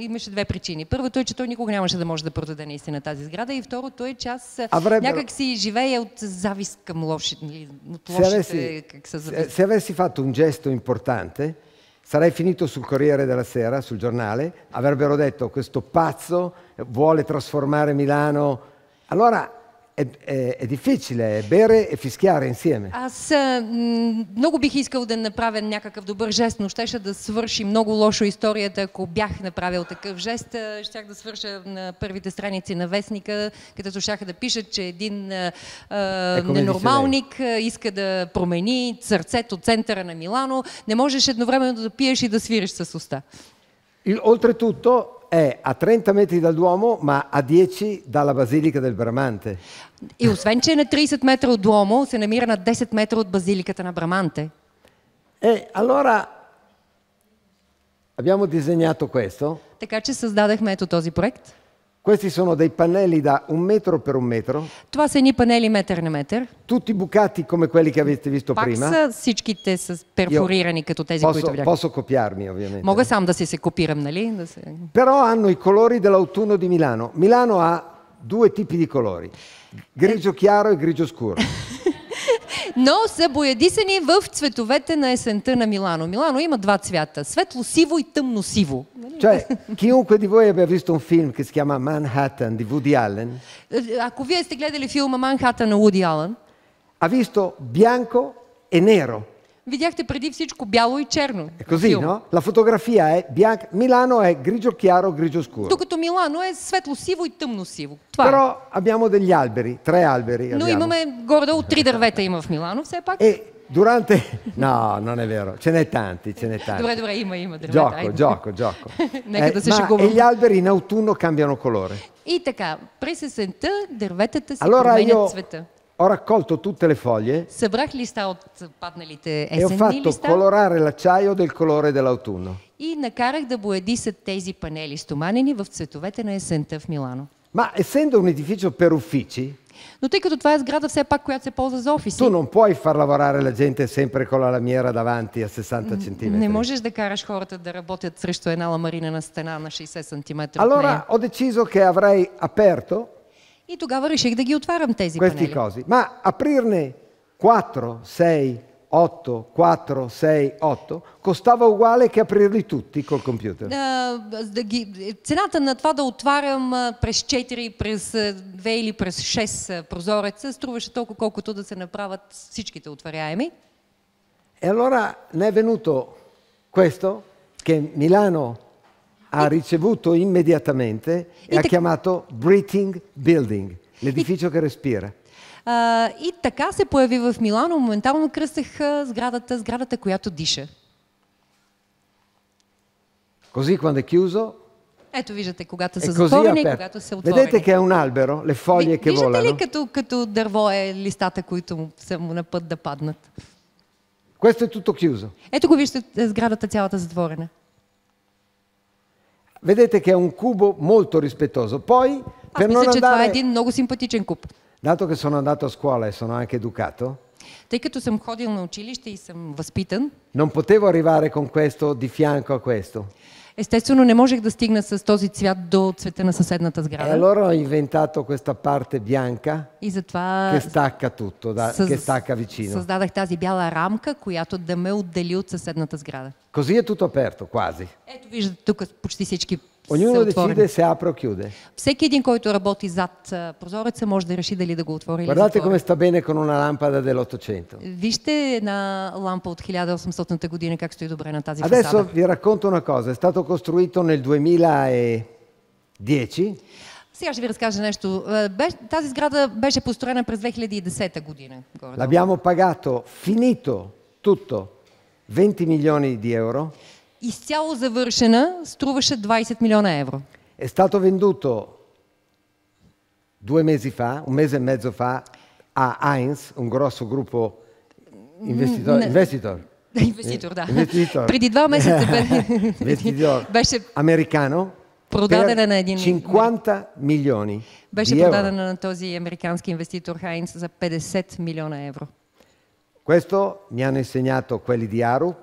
имаше две причини. Първото е, че той никога нямаше да може да продаде наистина тази сграда и второто е, че аз а време... някак си живея от завист към лошите, от лошите se как са завист. Se avessi fatto un gesto importante, sarei finito sul Corriere della Sera, sul giornale, avrebbero detto questo pazzo vuole trasformare Milano. Allora Е, е, е дифициле, е бере, е фискяре инсиеме. Аз е, много бих искал да направя някакъв добър жест, но щеше да свърши много лошо историята, ако бях направил такъв жест. Е, щях да свърша на първите страници на Вестника, където щяха да пишат, че един е, е ненормалник иска да промени сърцето, центъра на Милано. Не можеш едновременно да пиеш и да свириш с уста. И от то. è a 30 metri dal Duomo, ma a 10 dalla Basilica del Bramante. И освен, че е на 30 метра от Дуомо, се намира на 10 метра от Базиликата на Браманте. E allora abbiamo disegnato questo. Така че създадахме ето този проект. Questi sono dei pannelli da un metro per un metro. Това са едни панели метър на метър. Tutti bucati come quelli che avete visto Пак prima. Са всичките са перфорирани Io като тези, posso, които видях. Posso copiarmi, ovviamente. Мога сам да си се копирам, нали? Да се... Però hanno i colori dell'autunno di Milano. Milano ha due tipi di colori, grigio chiaro e grigio scuro. [laughs] но са боядисани в цветовете на есента на Милано. Милано има два цвята, светло-сиво и тъмно-сиво. Cioè, di voi abbia visto un film che si chiama Manhattan di Woody Allen, ако вие сте гледали филма Манхатън на Вуди Алън, ha visto bianco e nero. Видяхте преди всичко бяло и черно. È così, Филм. no? La fotografia è bianca, Milano è grigio chiaro, grigio scuro. Докато Милано е светло-сиво и тъмно-сиво. Това е. Però abbiamo degli alberi, tre alberi Но abbiamo. имаме горе-долу три дървета има в Милано все пак. E durante No, non è vero, ce n'è tanti, ce n'è tanti. Добре, добре, има, има дървета. Gioco, айде. gioco, gioco. Нека да се ma- шегувам. e gli alberi in autunno cambiano colore. И така, през есента дърветата си Allora променят io цвета. Ho raccolto tutte le foglie Събрах листа от падналите e ho есенни fatto листа colorare l'acciaio del colore dell'autunno. и накарах да боядисат тези панели стоманени в цветовете на есента в Милано. Ma essendo un edificio per uffici, Но тъй като това е сграда все пак, която се ползва за офиси, tu non puoi far lavorare la gente sempre con la lamiera davanti a 60 не cm. можеш да караш хората да работят срещу една ламарина на стена на 60 см. Allora ho deciso che avrei aperto E тогава реших да ги отварям тези Questi pannelli. cosi. Ma aprirne 4, 6, 8, 4, 6, 8 costava uguale che aprirli tutti col computer. Да, да ги, цената на това да отварям през 4, през 2 или през 6 прозореца струваше толкова колкото да се направят всичките отваряеми. E allora ne è е venuto questo che Milano ha ricevuto immediatamente e ha chiamato Breathing Building, l'edificio che respira. Uh, и така се появи в Милано. Моментално кръстех uh, сградата, сградата, която диша. Così quando è chiuso, Ето виждате, когато са затворени, когато са отворени. Vedete che è un albero, le foglie Ви, che виждате volano. Виждате ли като, като дърво е листата, които са му на път да паднат? Questo è tutto chiuso. Ето го виждате сградата цялата затворена. Vedete che è un cubo molto rispettoso. Poi, ah, per non мисля, че това е andare... един Dato che sono andato a scuola e sono anche educato, Тъй като съм ходил на училище и съм възпитан, non potevo arrivare con questo di fianco a questo. Естествено не можех да стигна с този цвят до цвета на съседната сграда. Елоро allora ho inventato questa parte bianca и затова che stacca tutto, da, che stacca vicino. Създадах тази бяла рамка, която да ме отдели от съседната сграда. Così è tutto aperto, quasi. Ето виждате тук почти всички Ognuно decide се отвори. Всеки един, който работи зад прозореца, може да реши дали да го отвори Guardate или come sta bene con una lampada dell'Ottocento. Вижте една лампа от 1800-та година как стои добре на тази Adesso фасада. Adesso vi racconto una cosa, è stato costruito nel 2010. Сега ще ви разкажа нещо. Тази сграда беше построена през 2010 година. L'abbiamo pagato finito tutto 20 milioni di euro изцяло завършена, струваше 20 милиона евро. È stato venduto due mesi fa, un mese e mezzo fa, a Heinz, un grosso gruppo investitor. investitor. Инвеститор, да. Инвеститор. Преди два месеца беше американо. Продадена на един 50 милиони. Беше продадена на този американски инвеститор Хайнс за 50 милиона евро. Questo mi hanno insegnato quelli di Arup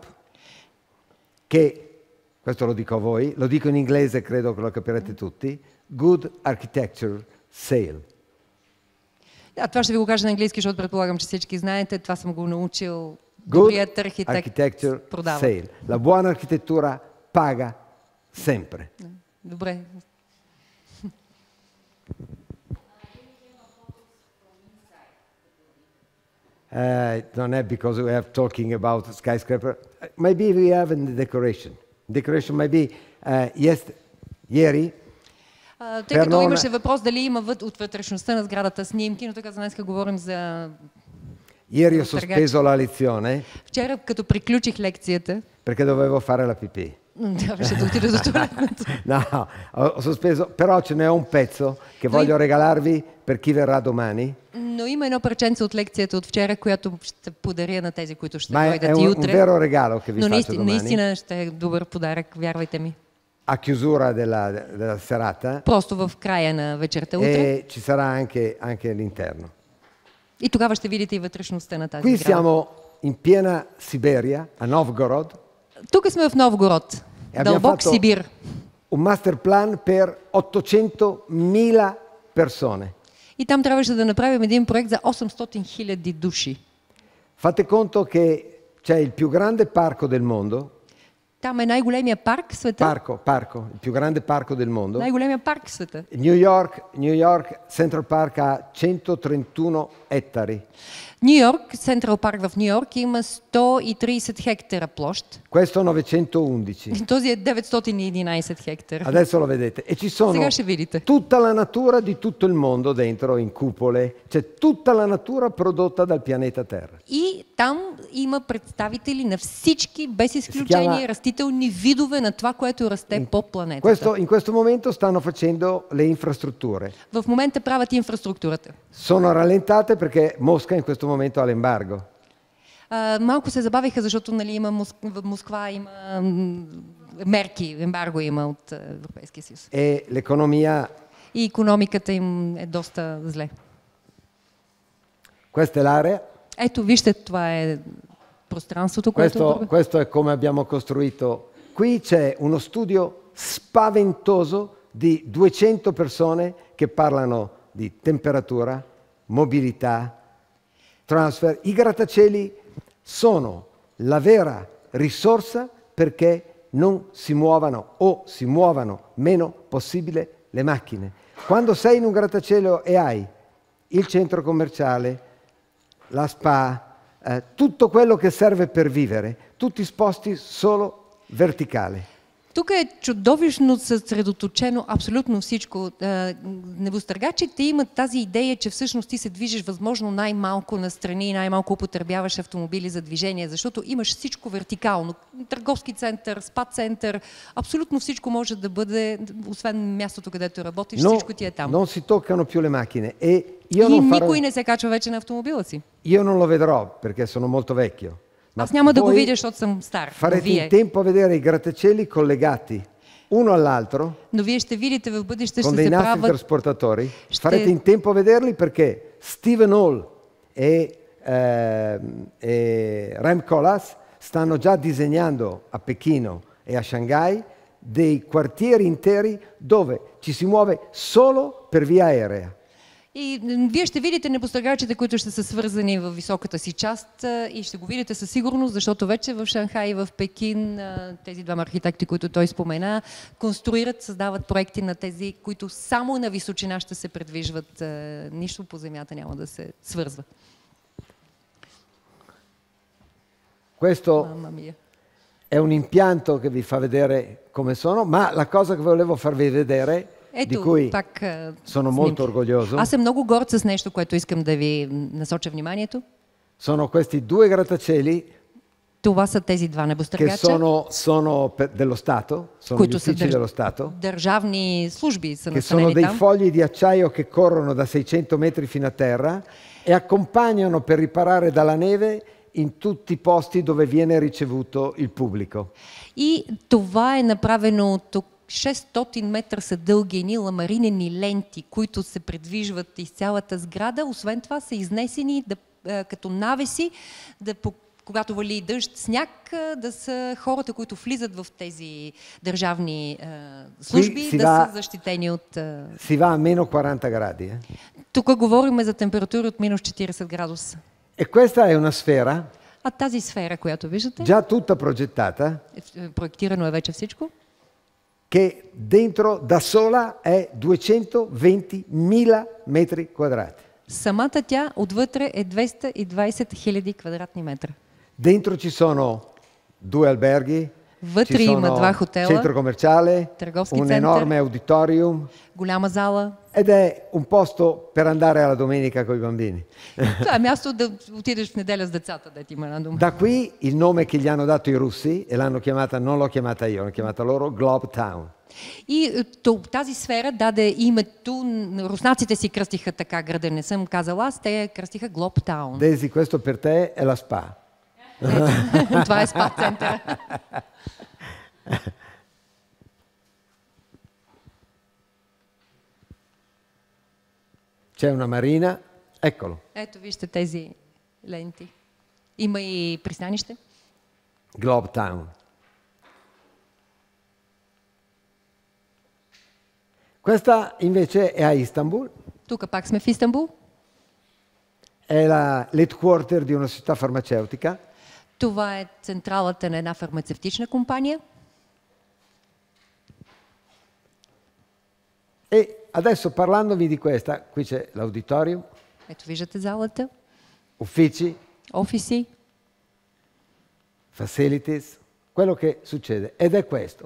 che, questo lo dico a voi, lo dico in inglese, credo che lo capirete tutti, good architecture sale. Да, това ще ви го кажа на английски, защото предполагам, че всички знаете. Това съм го научил. Good architecture продава. sale. La buona architettura paga sempre. Добре. Uh, eh, non è because we are talking about skyscraper. maybe we have in the decoration. Decoration maybe uh, yes, Yeri. Uh, тъй като имаше въпрос дали има въд, от вътрешността на сградата снимки, но тук за днес говорим за Ieri ho sospeso la lezione. Eh? Вчера, като приключих лекцията. Perché dovevo fare la pipì. Non ti lasciato utile tutto No, ho sospeso, però ce n'è un pezzo che voglio regalarvi per chi verrà domani. Но има едно парченце от лекцията от вчера, която ще подаря на тези, които ще дойдат è Ma è un vero regalo che vi Но faccio наистина, domani. наистина ще е добър подарък, вярвайте ми. A chiusura della, della serata Просто в края на вечерта утре. e ci sarà anche, anche l'interno. И тогава ще видите и вътрешността на тази Qui siamo in piena Siberia, a Novgorod, Тук сме в Новгород, e дълбок Сибир. Un master plan per 800.000 persone. E там трябваше да направим един проект за 800 000 Fate conto che c'è il più grande parco del mondo. Там е най-големия парк в света. Parco, parco, il più grande parco del mondo. Най-големия парк в света. New York, New York Central Park ha 131 ettari. New York, Central Park в Нью Йорк има 130 хектара площ. Questo 911. [laughs] Този е 911 хектара. Adesso lo vedete. E ci sono Сега ще видите. Tutta la natura di tutto il mondo dentro in cupole. C'è tutta la natura prodotta dal pianeta Terra. И там има представители на всички, без изключение, chiama... растителни видове на това, което расте in... по планетата. Questo, in questo momento stanno facendo le infrastrutture. В момента правят инфраструктурата. Sono rallentate perché Mosca in questo momento momento all'embargo. Uh, малко се забавиха, защото нали, има Моск... Москва има мерки, ембарго има от Европейския съюз. E l'economia... И економиката им е доста зле. Questa è l'area. Ето, вижте, това е пространството, questo, което... Questo è come abbiamo costruito. Qui c'è uno studio spaventoso di 200 persone che parlano di temperatura, mobilità, transfer. I grattacieli sono la vera risorsa perché non si muovano o si muovano meno possibile le macchine. Quando sei in un grattacielo e hai il centro commerciale, la spa, eh, tutto quello che serve per vivere, tutti sposti solo verticale. Тук е чудовищно съсредоточено абсолютно всичко. Е, Невостъргачите имат тази идея, че всъщност ти се движиш възможно най-малко на страни и най-малко употребяваш автомобили за движение, защото имаш всичко вертикално. Търговски център, спа център, абсолютно всичко може да бъде, освен мястото, където работиш, всичко ти е там. Но си toccano più le macchine. E и никой не се качва вече на автомобила си. Я не lo vedrò, perché sono molto Ma Andiamo da vedere cosa sono star. Farete in tempo a vedere i grattacieli collegati uno all'altro. con dei ще видите в бъдеще Farete in tempo a vederli perché Steven Hall e, eh, e Rem Koolhaas stanno già disegnando a Pechino e a Shanghai dei quartieri interi dove ci si muove solo per via aerea. И вие ще видите непостъргачите, които ще са свързани в високата си част и ще го видите със сигурност, защото вече в Шанхай и в Пекин тези двама архитекти, които той спомена, конструират, създават проекти на тези, които само на височина ще се предвижват. Нищо по земята няма да се свързва. Questo è un impianto che vi fa vedere come sono, ma la cosa che volevo farvi vedere Ето, cui пак sono molto orgoglioso. Аз съм много горд с нещо, което искам да ви насоча вниманието. Sono questi due grattacieli това са тези два небостъргача, sono, sono dello Stato, sono които са държ... dello Stato, държавни служби са Che sono dei fogli di acciaio che corrono da 600 metri fino a terra e accompagnano per riparare dalla neve in tutti i posti dove viene ricevuto il pubblico. И това е направено тук 600 метра са дълги ни ламаринени ленти, които се предвижват из цялата сграда. Освен това са изнесени да, като навеси, да, когато вали дъжд, сняг, да са хората, които влизат в тези държавни е, служби, си, si да са защитени от... Е... Си минус 40 гради. Тук говорим за температури от минус 40 градуса. Е, коя е една сфера? А тази сфера, която виждате... Джа тута е, е, Проектирано е вече всичко. che dentro da sola è 220.000 метри квадрати. Самата тя отвътре е 220 000 квадратни метра. Dentro ci sono due alberghi, Вътре има два хотела. Centro комерциале. търговски un център, enorme auditorium, голяма зала. Ed è un posto per andare alla domenica con i bambini. Това е място да отидеш в неделя с децата, да ти Da qui il nome che gli hanno dato i russi e l'hanno chiamata, non l'ho chiamata io, l'hanno chiamata loro Globe Town. И тази сфера даде името, руснаците си кръстиха така града, не съм казала аз, те кръстиха Глоб Таун. Дези, questo per te è la spa. Dva je spát center. C'è una marina, eccolo. Ето вижте тези ленти. Има и пристанище. Globetown. Questa invece è a Istanbul. Tu che pax me Истанбул. È la headquarter di una società farmaceutica. Това е централата на една фармацевтична компания. E adesso parlandovi di questa, qui c'è l'auditorium. Ето виждате залата. Uffici. Офиси. Facilities. Quello che succede. Ed è questo.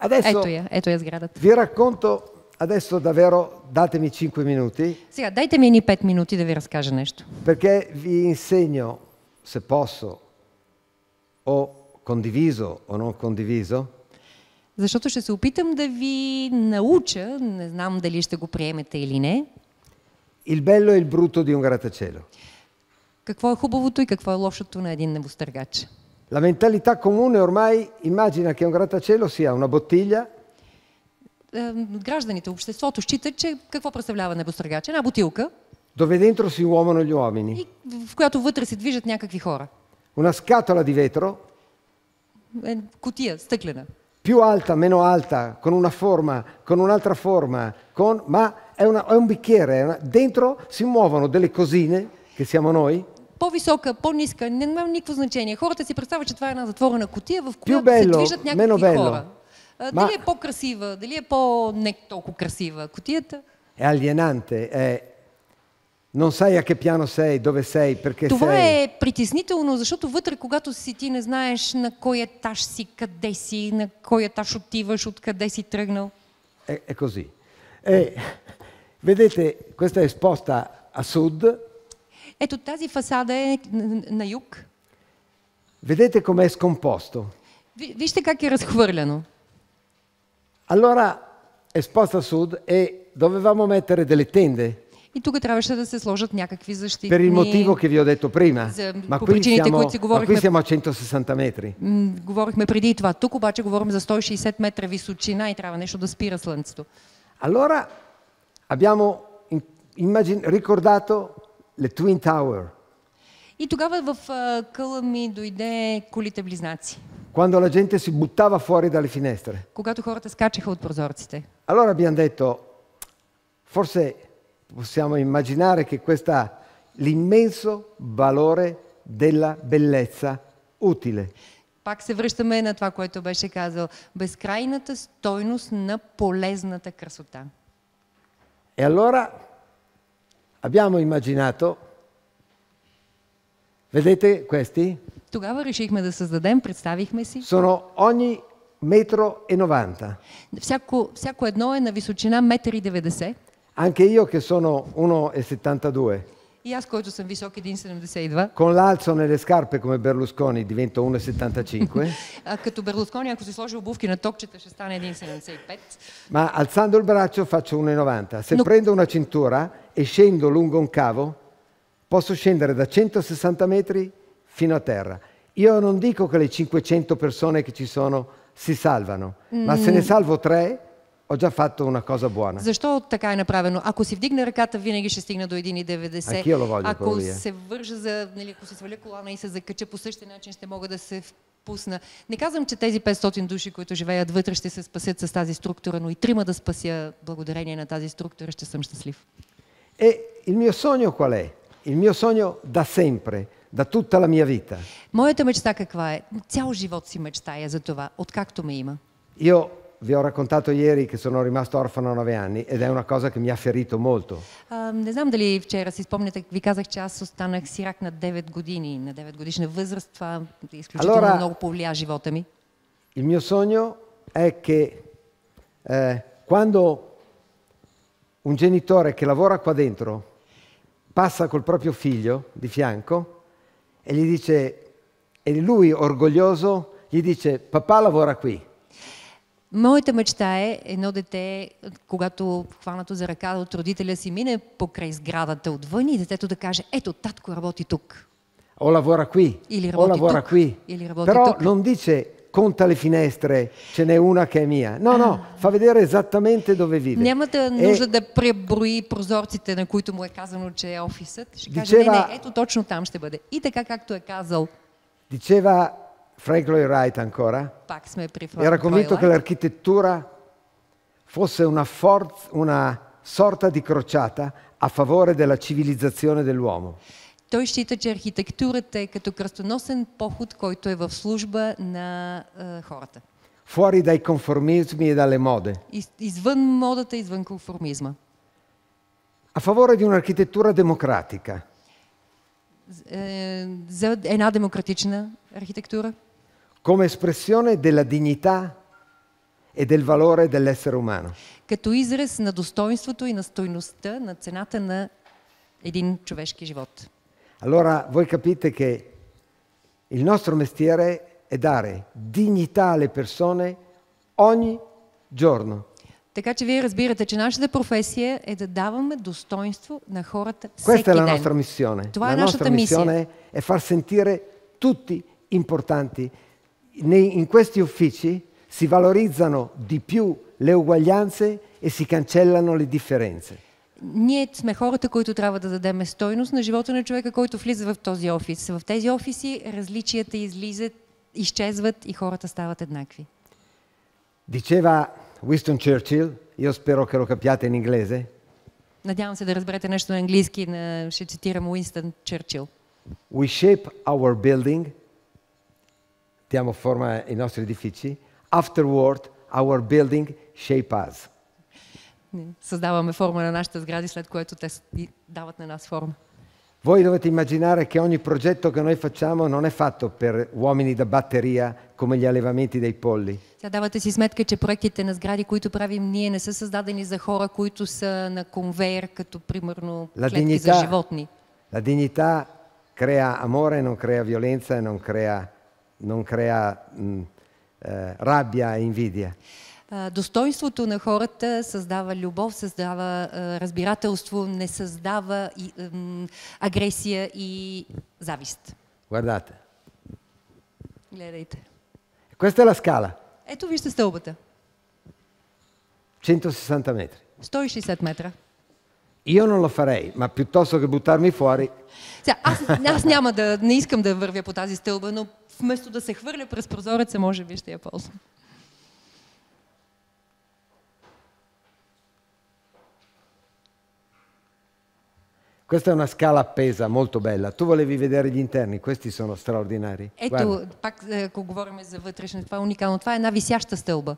Adesso ето я, ето я сградата. Vi racconto Adesso davvero datemi 5 minuti. Сега, дайте ми 5 минути да ви разкажа нещо. Perché vi insegno, se posso, o condiviso o non condiviso, защото ще се опитам да ви науча, не знам дали ще го приемете или не. Il bello e il brutto di un grattacielo. Какво е хубавото и какво е лошото на един небостъргач? La mentalità comune ormai immagina che un grattacielo sia una bottiglia. Гражданите, обществото счита, че какво представлява небостъргач? Една бутилка. Dove dentro si uomano gli uomini. И в която вътре се движат някакви хора. Una scatola di vetro. Cutia, sticlina. Più alta, meno alta, con una forma, con un'altra forma, con, ma è, una, è, un bicchiere. È una, dentro si muovono delle cosine, che siamo noi, по-висока, по-ниска, няма никакво значение. Хората си представят, че това е една затворена котия, в която bello, се движат някакви bello. хора. Ma... Дали е по-красива, дали е по-не толкова красива котията? Е алиенанте, е non sai a che piano sei, dove sei, perché Това sei. е притеснително, защото вътре, когато си ти не знаеш на кой етаж си, къде си, на кой етаж отиваш, откъде си тръгнал. È, è così. E, vedete, questa è esposta a sud. Ето тази фасада е на, на юг. Vedete com'è scomposto. Ви, вижте как е разхвърляно. Allora, esposta a sud e dovevamo mettere delle tende. И тук трябваше да се сложат някакви защитни... Per il motivo che vi ho detto prima. За, ma причините, siamo, които си говорихме... Ma qui siamo a 160 метри. Говорихме преди и това. Тук обаче говорим за 160 метра височина и трябва нещо да спира слънцето. Allora abbiamo immagin, ricordato le Twin Tower. И тогава в uh, къла ми дойде колите близнаци. Quando la gente si buttava fuori dalle finestre. Когато хората скачаха от прозорците. Allora abbiamo detto forse possiamo immaginare che questa l'immenso valore della bellezza utile. Пак се връщаме на това, което беше казал. Безкрайната стойност на полезната красота. E allora abbiamo immaginato, vedete questi? Тогава решихме да създадем, представихме си. Sono ogni metro e 90. Всяко, всяко едно е на височина 1,90 м. Anche io che sono 1,72. Jaz, kot sem visok 1,72, Con l'alzo nelle scarpe come Berlusconi divento 1,75, а, като Берлускони, ако си сложи обувки на токчета, ще стане 1,75. ma alzando il braccio faccio 1,90. Se No. prendo una cintura e scendo lungo un cavo, posso scendere da 160 metri fino a terra. Io non dico che le 500 persone che ci sono si salvano, ma se ne mm. salvo tre ho già fatto una cosa buona. Защо така е направено? Ако си вдигна ръката, винаги ще стигна до 1,90. Ако се вържа за, нали, ако се сваля колана и се закача по същия начин, ще мога да се пусна. Не казвам, че тези 500 души, които живеят вътре, ще се спасят с тази структура, но и трима да спася благодарение на тази структура, ще съм щастлив. E il mio sogno qual è? Il mio sogno da sempre, da tutta la mia vita. Моята мечта каква е? Цял живот си мечтая за това, откакто ме има. Io vi ho raccontato ieri che sono rimasto orfano a 9 anni ed è una cosa che mi ha ferito molto. Um, не знам дали вчера си спомняте, казах, че аз останах сирак на 9 години, на 9 годишна възраст, това изключително много повлия живота ми. Il mio sogno è che eh, quando un genitore che lavora qua dentro passa col proprio figlio di fianco e gli dice e lui orgoglioso gli dice papà lavora qui Моята мечта е едно дете, когато хванато за ръка от родителя си, мине покрай сградата отвън и детето да каже, ето татко работи тук. О, лавора qui, Или работи. lavora тук, qui. Или Però тук. non dice conta le finestre, ce n'è una che è mia. No, no, ah. fa vedere esattamente dove vive. Няма да e нужда да преброи прозорците, на които му е казано, че е офисът. Ще каже, не, не, ето точно там ще бъде. И така както е казал. Diceva Frank Lloyd Wright ancora era convinto che l'architettura fosse una, una sorta di crociata a favore della civilizzazione dell'uomo. Той счита, че архитектурата е като кръстоносен поход, който е в служба на е, хората. Fuori dai conformismi e dalle mode. Из, извън модата, извън конформизма. A favore di un'architettura democratica. Е, за една демократична архитектура come espressione della dignità e del valore dell'essere umano. Като израз на достоинството и на стойността, на цената на един човешки живот. Allora voi capite che il nostro mestiere è dare dignità alle persone ogni giorno. Така че вие разбирате, че нашата професия е да даваме достоинство на хората всеки Questa è la nostra missione. la nostra missione È far sentire tutti importanti nei, in questi uffici si valorizzano di più le uguaglianze e si cancellano le differenze. Ние сме хората, които трябва да дадем стойност на живота на човека, който влиза в този офис. В тези офиси различията излизат, изчезват и хората стават еднакви. Diceva Winston Churchill, io spero che lo capiate in inglese. Надявам се да разберете нещо на английски, ще цитирам Уинстън Черчил. We shape our building diamo forma ai nostri edifici. Afterward, our building shape us. Създаваме форма на нашите сгради, след което те дават на нас форма. Voi dovete immaginare che ogni progetto che noi facciamo non è fatto per uomini da batteria come gli allevamenti dei polli. Сега давате си сметка, че проектите на сгради, които правим ние, не са създадени за хора, които са на конвейер, като примерно клетки за животни. La dignità crea amore, non crea violenza e non crea non crea mh, mm, eh, rabbia e invidia. Е, достоинството на хората създава любов, създава е, разбирателство, не създава и, е, агресия и завист. Guardate. Гледайте. Questa е la скала? Ето вижте стълбата. 160 метри. 160 метра. Io non lo farei, ma piuttosto че бутарми фуари. Сега, аз, аз няма да, не искам да вървя по тази стълба, но вместо да се хвърля през прозореца, може би ще я ползвам. Questa è una scala appesa molto bella. Tu volevi vedere gli interni, questi sono straordinari. Ето, Guarda. пак, ако говорим за вътрешно, това е уникално. Това е една висяща стълба.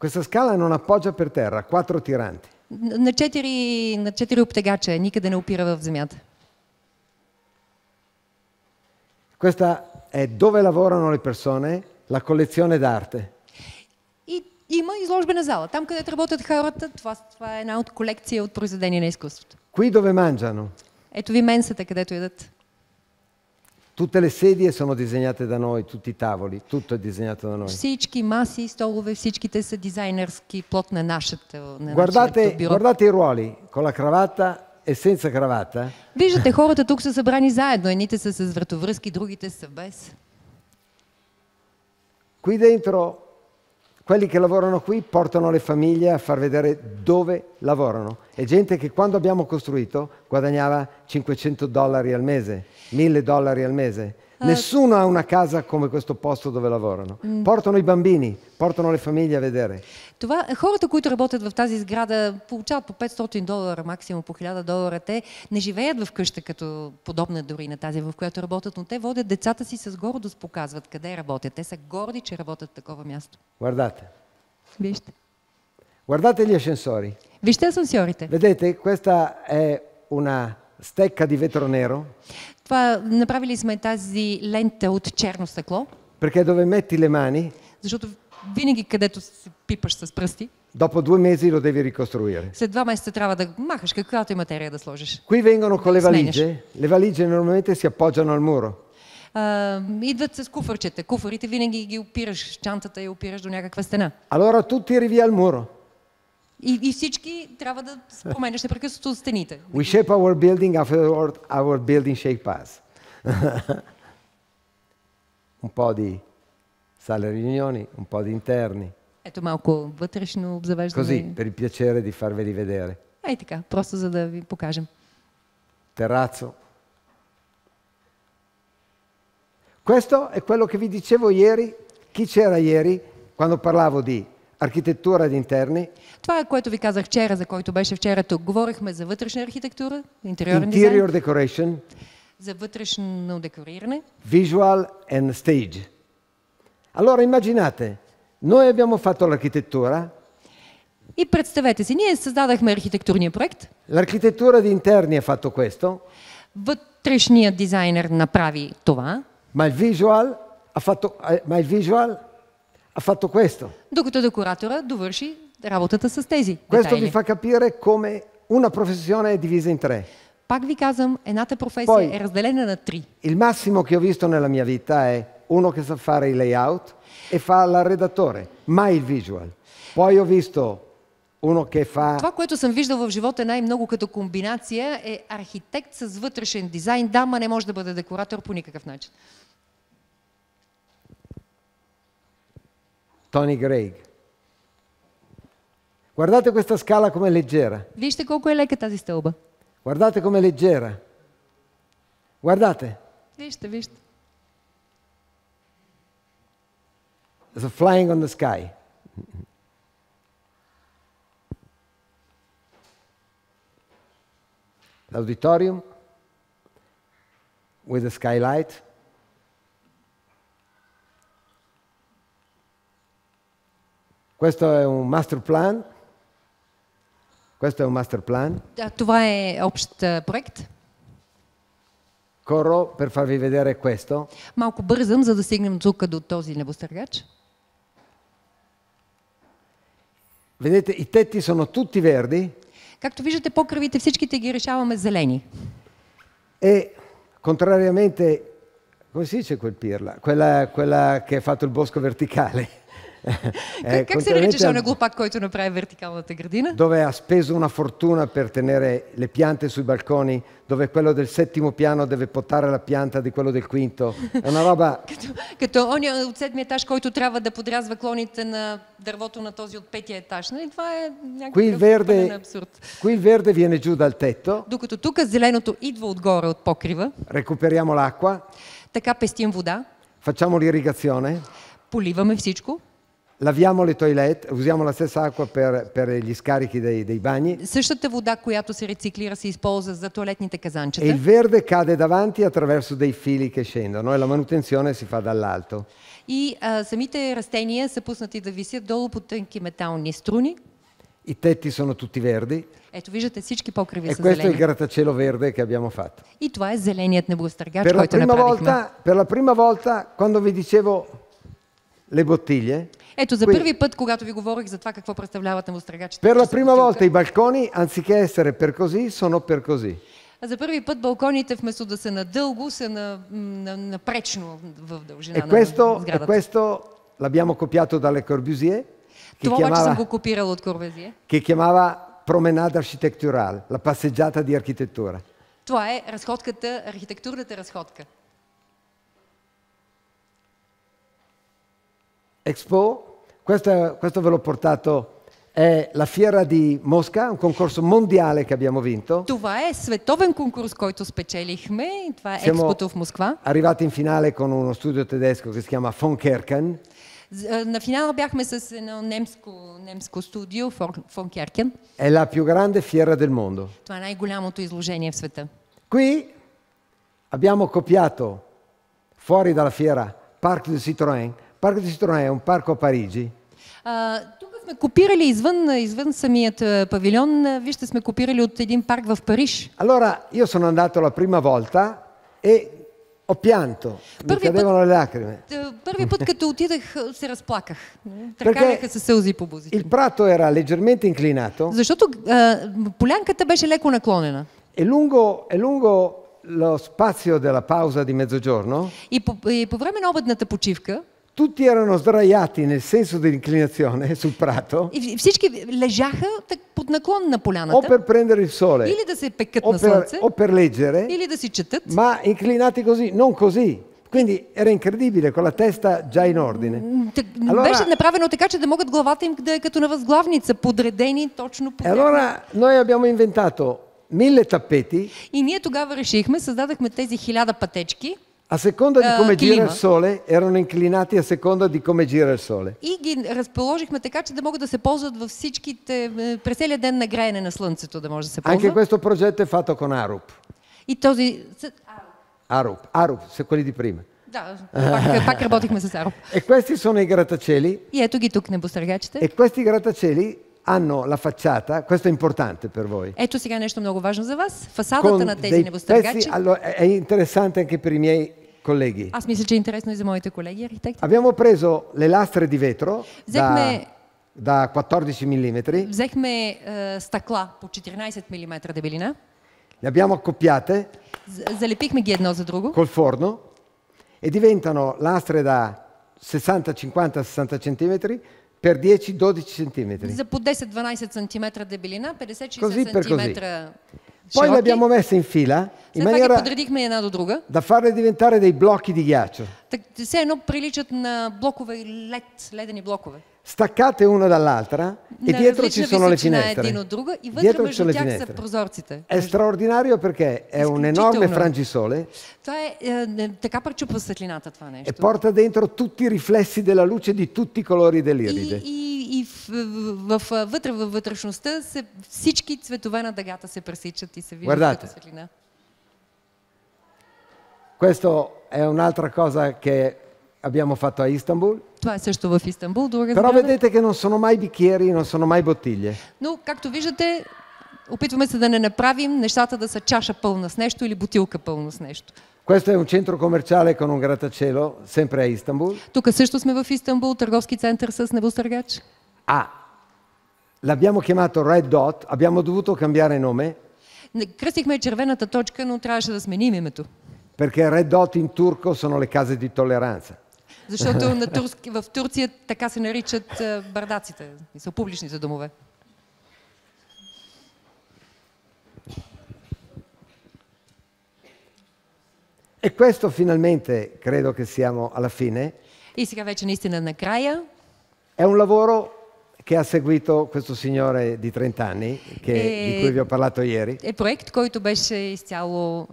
Questa scala non appoggia per terra, quattro tiranti. на четири, на четири обтегача, е. никъде не опира в земята. Questa è dove lavorano le persone, la collezione d'arte. И има изложбена зала. Там, където работят хората, това, това е една от колекция от произведения на изкуството. Qui dove mangiano. Ето ви менсата, където идат. Tutte le sedie sono disegnate da noi, tutti i tavoli, tutto è disegnato da noi. Всички маси и столове, всичките са дизайнерски плод на нашата на guardate, guardate i ruoli, con la cravatta e senza cravatta. Виждате, хората тук са събрани заедно. Едните са с вратовръзки, другите са без. Qui dentro quelli che lavorano qui portano le famiglie a far vedere dove lavorano. È gente che quando abbiamo costruito guadagnava 500 dollari al mese, 1000 dollari al mese. Nessuno ha una casa come questo posto dove lavorano. Portano i bambini, portano le famiglie a vedere. Това, хората, които работят в тази сграда, получават по 500 долара, максимум по 1000 долара. Те не живеят в къща като подобна дори на тази, в която работят, но те водят децата си с гордост, показват къде работят. Те са горди, че работят в такова място. Guardate. Вижте. Guardate gli ascensori. Вижте асансьорите. Vedete, questa è una stecca di vetro nero. Това, направили сме тази лента от черно стъкло. Perché dove metti le mani? Защото винаги където се пипаш с пръсти. Dopo due mesi lo devi ricostruire. След два месеца трябва да махаш каквато и материя да сложиш. Qui vengono con le valigie. Le valigie normalmente si appoggiano al muro. Uh, идват с куфърчета. Куфарите винаги ги опираш, чантата я опираш до някаква стена. Allora tutti arrivi al muro. И, и всички трябва да променяш непрекъснато стените. We shape our building afterward our building shape us. [laughs] un po' di sale riunioni, un po' di interni. Ето малко вътрешно обзавеждане. Così, per il piacere di farveli vedere. Ей така, просто за да ви покажем. Terrazzo. Questo è quello che vi dicevo ieri. Chi c'era ieri quando parlavo di архитектура на интерни. Това е което ви казах вчера, за който беше вчера тук. Говорихме за вътрешна архитектура, интериорен Interior дизайн, decoration, за вътрешно декориране. visual and stage. Allora immaginate, noi abbiamo fatto l'architettura, И представете си, ние създадахме архитектурния проект. l'architettura di interni ha fatto questo, Вътрешният дизайнер направи това, ma il visual, ha fatto, eh, ma il visual ha fatto questo. Докато куратора довърши работата с тези Questo vi fa capire come una professione è divisa in tre. Пак ви казвам, едната професия Poi, е разделена на три. Il massimo che ho visto nella mia vita è uno che sa fare il layout e fa l'arredatore, mai il visual. Poi ho visto uno che fa... Това, което съм виждал в живота най-много като комбинация е архитект с вътрешен дизайн. Да, ма не може да бъде декоратор по никакъв начин. Tony Gregg. Guardate questa scala com'è leggera. Вижте колко е лека тази стълба. Guardate com'è leggera. Guardate. Вижте, вижте. It's flying on the sky. L'auditorium with the skylight. Questo è un master plan. Questo е мастер план. Това е общ проект. Corro per farvi vedere questo. Малко бързам, за да стигнем тук до този небостъргач. Vedete, i tetti sono tutti verdi. Както виждате, покривите всичките ги решаваме зелени. E contrariamente, come si dice quel pirla? Quella, quella che ha fatto il bosco verticale eh, как се нарича жълна глупак, който направи вертикалната градина? Dove ha speso una fortuna per tenere le piante sui balconi, dove quello del settimo piano deve potare la pianta di quello del quinto. È una roba... като, като оня от седмия етаж, който трябва да подразва клоните на дървото на този от петия етаж. Нали? Това е някакъв verde, абсурд. Qui il verde viene giù dal tetto. Докато тук зеленото идва отгоре от покрива. Recuperiamo l'acqua. Така пестим вода. Facciamo l'irrigazione. Поливаме всичко. Laviamo le toilette, usiamo la stessa acqua per, per gli scarichi dei, dei bagni. вода, която се рециклира, за E il verde cade davanti attraverso dei fili che scendono e la manutenzione si fa dall'alto. И I tetti sono tutti verdi. Ето, виждате, всички покриви e са questo è il grattacielo verde che abbiamo fatto. И това е зеленият небостъргач, който направихме. volta, per la prima volta quando vi dicevo le bottiglie, Ето, за първи път, когато ви говорих за това какво представляват новострагачите. Per la prima volta i balconi, anziché essere per così, sono per così. За първи път балконите вместо да са надълго, са на, на, напречно в дължина e е, questo, на е сградата. E questo l'abbiamo copiato dalle Corbusier. Това обаче съм го копирал от Корбезие. Che chiamava promenade architecturale, la passeggiata di architettura. Това е разходката, архитектурната разходка. Expo, questo, questo ve l'ho portato è la fiera di Mosca, un concorso mondiale che abbiamo vinto. Tu vai, световен конкурс, che спечелихме. Това е Siamo експото в Москва. Arrivati in finale con uno studio tedesco che si chiama Von Kerken. На eh, finale abbiamo с едно немско, немско студио, Von Kerken. È la più grande fiera del mondo. Това е най-голямото изложение Qui abbiamo copiato fuori dalla fiera Parc du Citroën Паркът Ситрона е un парк в Париджи. А, тук сме копирали извън, извън самият павилион. Вижте, сме копирали от един парк в Париж. Allora, io sono andato la prima volta e ho pianto, mi cadevano le lacrime. Първи път, като отидах, се разплаках. Тракаляха се сълзи по бузите. Il prato era leggermente inclinato. Защото а, полянката беше леко наклонена. E lungo, e lungo lo spazio della pausa di mezzogiorno. И по, и по време на обедната почивка. Tutti erano sdraiati nel senso dell'inclinazione sul prato. И всички лежаха так, под наклон на поляната. O per prendere il sole. Или да се пекат на слънце. o per leggere. Или да си четат. Ma inclinati così, non così. Quindi era incredibile, con la testa già in ordine. беше направено така, че да могат главата им да е като на възглавница, подредени точно по Allora noi abbiamo inventato mille tappeti. И ние тогава решихме, създадахме тези 1000 пътечки. A seconda di come gira il sole, erano inclinati a seconda di come gira il sole. И ги разположихме така, че да могат да се ползват във всичките през ден на греене на слънцето да може да се ползва. Anche questo progetto è fatto con Arup. И този Arup, Arup, са quelli di prima. Да, пак работихме с Arup. E questi sono i grattacieli. И ето ги тук небостъргачите. E questi grattacieli hanno la facciata, questo è importante per voi. Ето сега нещо много важно за вас. Фасадата на тези небостъргачи. è interessante anche per i miei colleghi. Аз мисля, че е интересно и за моите колеги архитекти. Abbiamo preso le lastre di vetro Взехме da da 14 mm. Взехме uh, стъкла по 14 мм дебелина. Le abbiamo accoppiate. Залепихме ги едно за друго. Col forno e diventano lastre da 60, 50, 60 cm per 10-12 cm. За по 10-12 cm дебелина, 50-60 cm. Poi le abbiamo messe in fila in maniera da farle diventare dei blocchi di ghiaccio. Так, все едно приличат на блокове лед, ледени staccate una dall'altra e dietro ci sono le finestre. Dietro ci sono le finestre. È straordinario perché è un enorme frangisole cioè, eh, e porta dentro tutti i riflessi della luce di tutti i colori dell'iride. И вътре във вътрешността се, всички цветове на дъгата се пресичат и се виждат като светлина. Questa è un'altra cosa che abbiamo fatto a Istanbul. Това Però сграда. vedete che non sono mai bicchieri, non sono mai bottiglie. Но, както виждате, опитваме се да не направим нещата да са чаша пълна с нещо или бутилка пълна с нещо. Questo è un centro commerciale con un grattacielo, sempre a Istanbul. Тук също сме в Истанбул, търговски център с небостъргач. Ah, l'abbiamo chiamato Red Dot, abbiamo dovuto cambiare nome Кръстихме червената точка, но трябваше да сменим името. perché Red Dot in turco sono le case di tolleranza. Защото на турски, в Турция така се наричат е, бардаците, са публичните домове. E questo finalmente credo che siamo alla fine. И сега вече наистина накрая. È un lavoro che ha seguito questo signore di 30 anni che, e, di cui vi ho parlato ieri. Е проект, който беше изцяло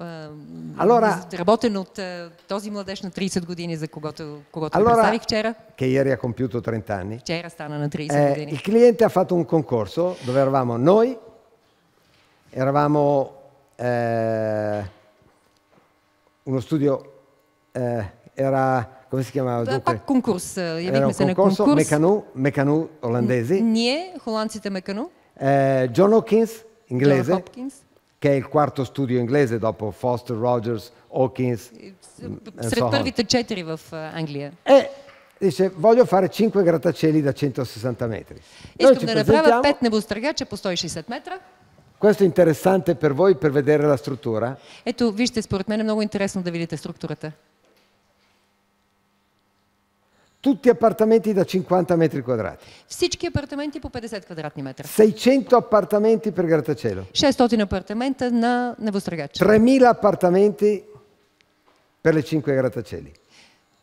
allora, работен от този младеж на 30 години, за когото, когото allora, представих вчера. Che ieri ha compiuto 30 anni. Вчера стана на 30 eh, години. Il cliente ha fatto un concorso dove eravamo noi, eravamo eh, uno studio, eh, era come si chiamava? Dunque, Pak Concurs, era un concorso, concurs. Mecanu, Mecanu olandesi. Nie, Hollandse Mecanu. Eh, John Hopkins, inglese, John Hopkins. che è il quarto studio inglese dopo Foster, Rogers, Hawkins. Сред първите четири in Англия. E dice, voglio fare 5 grattacieli da 160 metri. Noi Искам да направя Questo è interessante per voi per vedere la struttura? Ето, вижте, според мен е много интересно да видите struttura. Tutti appartamenti da 50 metri квадрати. Всички апартаменти по 50 квадратни метра. 600 апартаменти per grattacielo. 600 апартамента на небостъргач. 3000 апартаменти per le 5 grattacieli.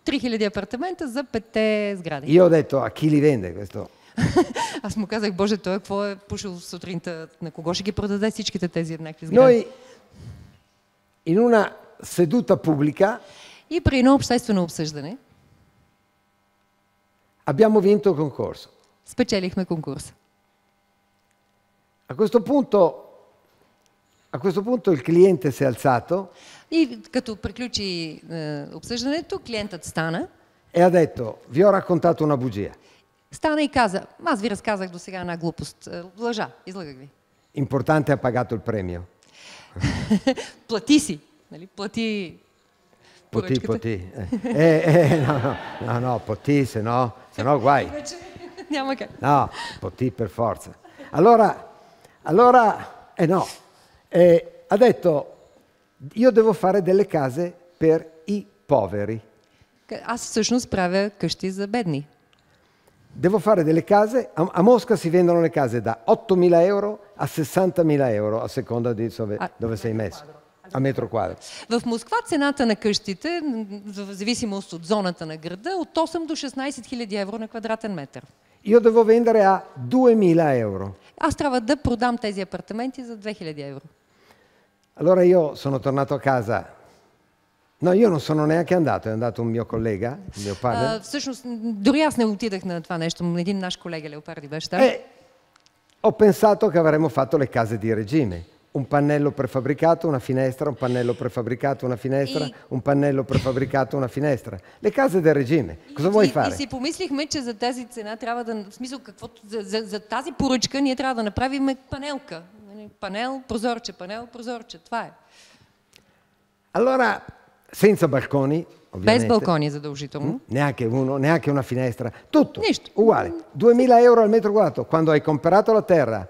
3000 апартамента за петте сгради. Io ho detto a chi li vende questo? [laughs] Аз му казах, Боже, той какво е пушил сутринта? На кого ще ги продаде всичките тези еднакви сгради? Noi in una seduta pubblica и при едно обществено обсъждане Abbiamo vinto il concorso. Спечелихме конкурс. A questo punto a questo punto il cliente si è alzato. И като приключи обсъждането, клиентът стана. E ha detto, vi ho raccontato una bugia. Стана и каза, аз ви разказах до сега една глупост. Лъжа, излагах ви. Importante ha pagato il premio. плати си, нали? Плати Poti, poti. Eh, eh, no, no, no, no, poti, se no no guai. Andiamo che. No, poti per forza. Allora, allora eh no, eh, ha detto io devo fare delle case per i poveri. Аз всъщност правя къщи за бедни. Devo fare delle case, a, a, Mosca si vendono le case da 8.000 euro a 60.000 euro a seconda di dove, dove sei messo. А метро квадрат. В Москва цената на къщите, в зависимост от зоната на града, от 8 до 16 хиляди евро на квадратен метър. Io devo vendere a 2000 euro. Аз трябва да продам тези апартаменти за 2000 евро. Allora io sono tornato a casa. No, io non sono neanche andato, è andato un mio collega, mio padre. Uh, всъщност, дори аз не отидах на това нещо, един наш колега Леопарди беше. E ho pensato che avremmo fatto le case di regime un pannello prefabbricato, una finestra, un pannello prefabbricato, una finestra, и... un pannello prefabbricato, una finestra. Le case del regime. Cosa vuoi fare? И си помислихме, за тази цена трябва да, в смисъл каквото, за, за, тази поръчка ние трябва да направим панелка. Панел, прозорче, панел, прозорче. Това е. Allora, senza balconi, Без балкони задължително. Neanche uno, neanche una finestra. Tutto. Нищо. Uguale. 2000 euro al metro quadro. Quando hai comperato la terra,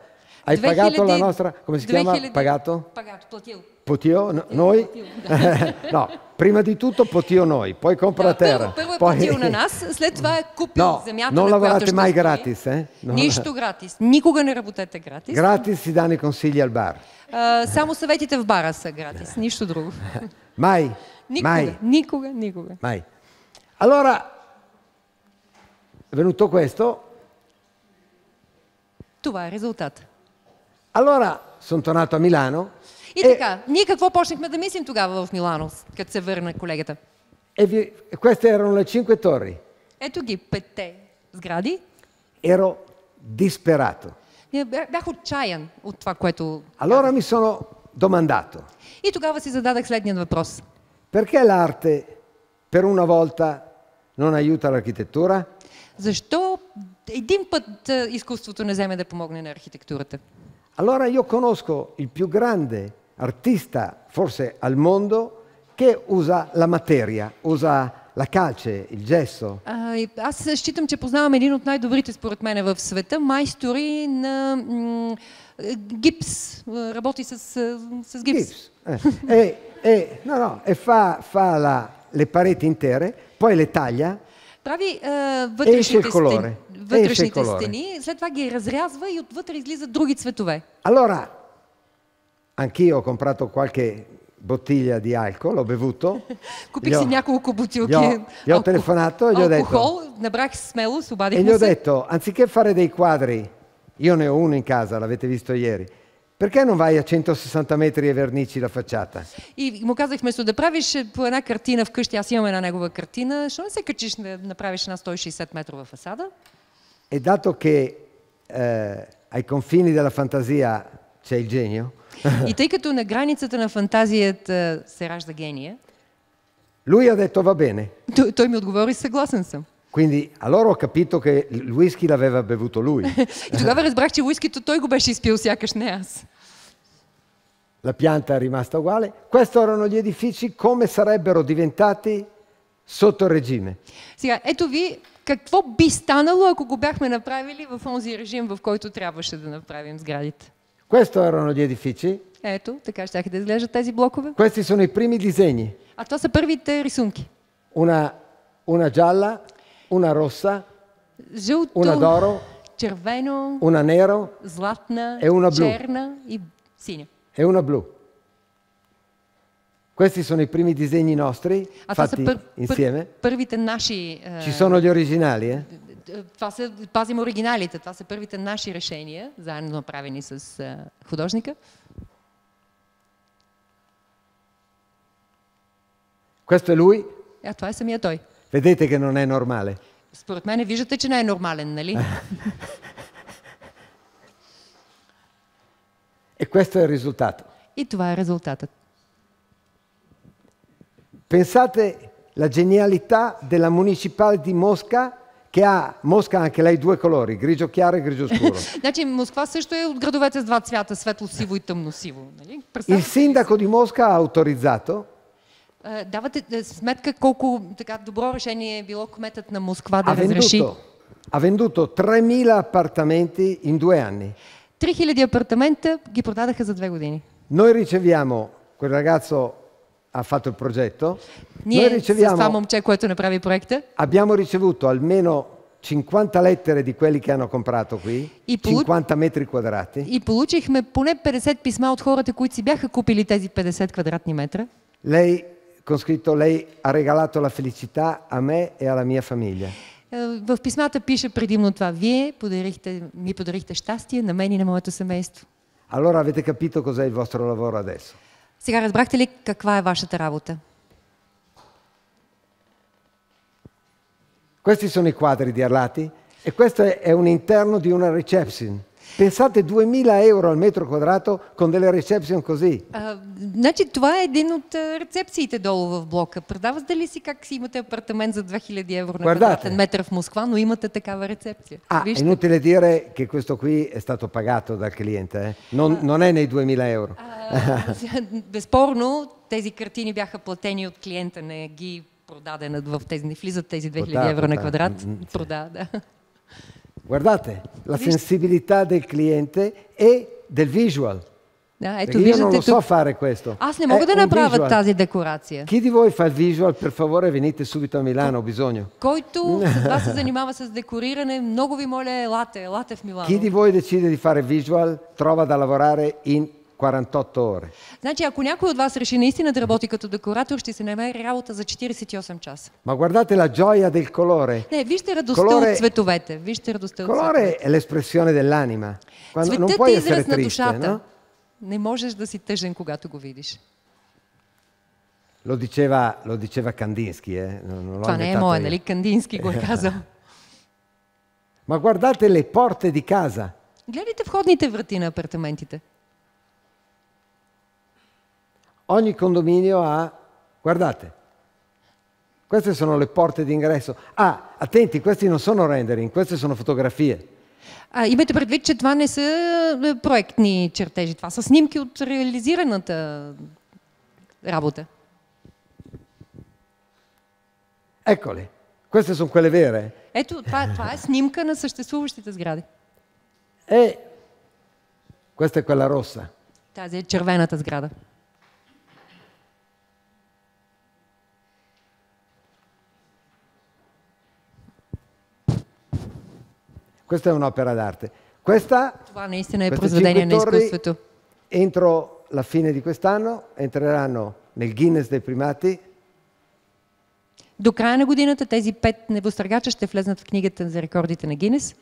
hai 2000 pagato la nostra, come si chiama? Pagato? Pagato, Potio. Potio, no, noi? Potio. [laughs] no, prima di tutto Potio noi, poi compra da, terra. Prvo, prvo poi... Potio na nas, след това е no, non lavorate mai gratis, eh? Non... Нищо gratis, никога не работете gratis. Gratis si danno i consigli al bar. Uh, само съветите в бара са gratis, нищо друго. [laughs] Mai, никога, mai. Никога, никога. Mai. Allora, è venuto questo. Tu vai, risultato. Allora sono tornato a Milano. И е... така, e ние какво почнахме да мислим тогава в Милано, като се върна колегата? E vi, queste erano le cinque torri. Ето ги петте сгради. Ero disperato. Е, бях отчаян от това, което... Allora mi sono domandato. И тогава си зададах следният въпрос. Perché l'arte per una volta non aiuta l'architettura? Защо един път е, изкуството не вземе да помогне на архитектурата? Allora io conosco il più grande artista, forse al mondo, che usa la materia, usa la calce, il gesso. А, аз считам, че познавам един от най-добрите според мен в света майстори на гипс, работи с, с гипс. гипс. e, e, no, no, e fa, fa la, le pareti intere, poi le taglia, Прави, а, esce il colore. Стени вътрешните стени, след това ги разрязва и отвътре излизат други цветове. Allora, anch'io ho comprato qualche bottiglia di alcol, ho bevuto. Купих си няколко бутилки. Gli ho telefonato e gli ho detto. Алкохол, набрах смелост, обадих E gli ho detto, anziché fare dei quadri, io ne ho uno in casa, l'avete visto ieri. Perché non vai a 160 metri e vernici la facciata? И му казах, вместо да правиш по една картина вкъщи, аз имам една негова картина, защо не се качиш да направиш една 160 метрова фасада? E dato che eh, ai confini della fantasia c'è il genio. И тъй като на границата на фантазията се ражда гения. Lui ha detto va bene. Той, той ми отговори съгласен съм. Quindi allora ho capito che il whisky l'aveva bevuto lui. И тогава разбрах, че уискито той го беше изпил сякаш не аз. La pianta è rimasta uguale. Questi erano gli edifici come sarebbero diventati sotto il regime. Сега, ето ви какво би станало, ако го бяхме направили в онзи режим, в който трябваше да направим сградите. Questo erano gli edifici. Ето, така ще да изглеждат тези блокове. Questi sono i primi disegni. А това са първите рисунки. Una, una gialla, una rossa, Жълто, una d'oro, червено, una nero, златна, e una blu. черна и синя. E una blu. Questi sono i primi disegni nostri, а fatti пр insieme. Пр наши, uh, Ci sono gli originali, eh? Това са, пазим оригиналите, това са първите наши решения, заедно направени с uh, художника. Questo è lui. А това е самия той. Vedete che non è normale. Според мен виждате, че не е нормален, нали? e questo è il risultato. И това е резултатът. Pensate alla genialità della Municipale di Mosca che ha Mosca anche lei due colori, grigio chiaro e grigio scuro. [laughs] значи Москва също е от градовете с два цвята, светло-сиво и тъмно-сиво. Нали? Il sindaco di Mosca ha autorizzato Давате сметка колко така добро решение е било кметът на Москва да разреши? Ha venduto 3000 appartamenti in due anni. 3000 апартамента ги продадаха за две години. Noi riceviamo, quel ragazzo ha fatto il progetto. Ние Noi riceviamo, cioè, Abbiamo ricevuto almeno 50 lettere di quelli che hanno comprato qui, и получ... 50 metri quadrati. И получихме поне 50 писма от хората, които си бяха купили тези 50 квадратни метра. Lei, con scritto, lei ha regalato la felicità a me e alla mia famiglia. В писмата пише предимно това. Вие подарихте, ми подарихте щастие на мен и на моето семейство. Allora avete capito cos'è il vostro lavoro adesso. Сега разбрахте ли каква е вашата работа? Questi sono i quadri di Arlati e questo è un interno di una reception. Pensate 2000 euro al metro quadrato con delle reception così. А, значи това е един от а, рецепциите долу в блока. Предавате ли си как си имате апартамент за 2000 евро на Guardate. квадратен метър в Москва, но имате такава рецепция? Ah, è Вижте. inutile dire che questo qui è stato pagato dal cliente, eh? non, non è nei 2000 euro. А, безспорно тези картини бяха платени от клиента, не ги продаде в тези, не влизат тези 2000 Portà, евро на квадрат. Прода, да. Guardate, la sensibilità del cliente e del visual. Да, ето, io non lo so fare questo. Аз не мога да направя visual. тази декорация. Chi di voi fa il visual, per favore, venite subito a Milano, ho bisogno. Който вас се занимава с декориране, много ви моля, елате, елате в Милано. Chi di voi decide di fare visual, trova da lavorare in 48 ore. Значи, ако някой от вас реши наистина да работи като декоратор, ще се намери работа за 48 часа. Ma guardate la gioia del colore. Не, вижте радостта colore, от цветовете. Вижте радостта colore от Colore è l'espressione dell'anima. Quando non puoi essere triste, душата. no? Не можеш да си тъжен, когато го видиш. Lo diceva, lo diceva Kandinsky, eh? Non, non Това не е мое, нали? Кандински го е казал. Ma guardate le porte di casa. Гледайте входните врати на апартаментите. Ogni condominio ha, guardate, queste sono le porte d'ingresso. Ah, attenti, questi non sono rendering, queste соно фотографии. А, имайте предвид, че това не са проектни чертежи, това са снимки от реализираната работа. Eccole, queste sono quelle vere. Ето, това, това е снимка на съществуващите сгради. E questa è quella rossa. Тази е червената сграда. Questa è un'opera d'arte. Questa, queste entro la fine di quest'anno, entreranno nel Guinness dei primati. До края на годината тези пет невостръгача ще влезнат в книгата за рекордите на Гинес.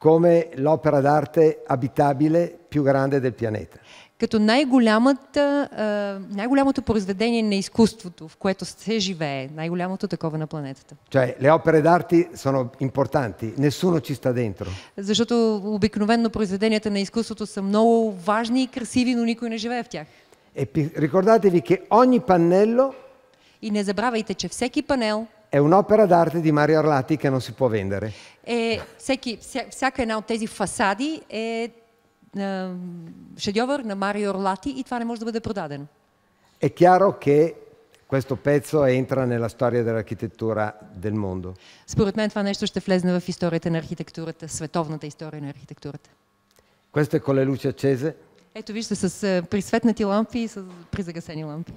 Come l'opera d'arte abitabile più grande del pianeta. като най-голямото произведение на изкуството, в което се живее, най-голямото такова на планетата. Cioè, le opere d'arte sono importanti, nessuno ci sta dentro. Защото обикновенно произведенията на изкуството са много важни и красиви, но никой не живее в тях. E ricordatevi che ogni pannello И не забравяйте, че всеки панел è un'opera d'arte di Mario Arlati che non si può vendere. Е, всеки, вся, всяка една от тези фасади е е, шедьовър на Марио Орлати и това не може да бъде продадено. Е кяро, че questo pezzo entra nella storia dell'architettura del mondo. Според мен това нещо ще влезне в историята на архитектурата, световната история на архитектурата. Questo è con le luci accese. Ето вижте с е, присветнати лампи и с призагасени лампи.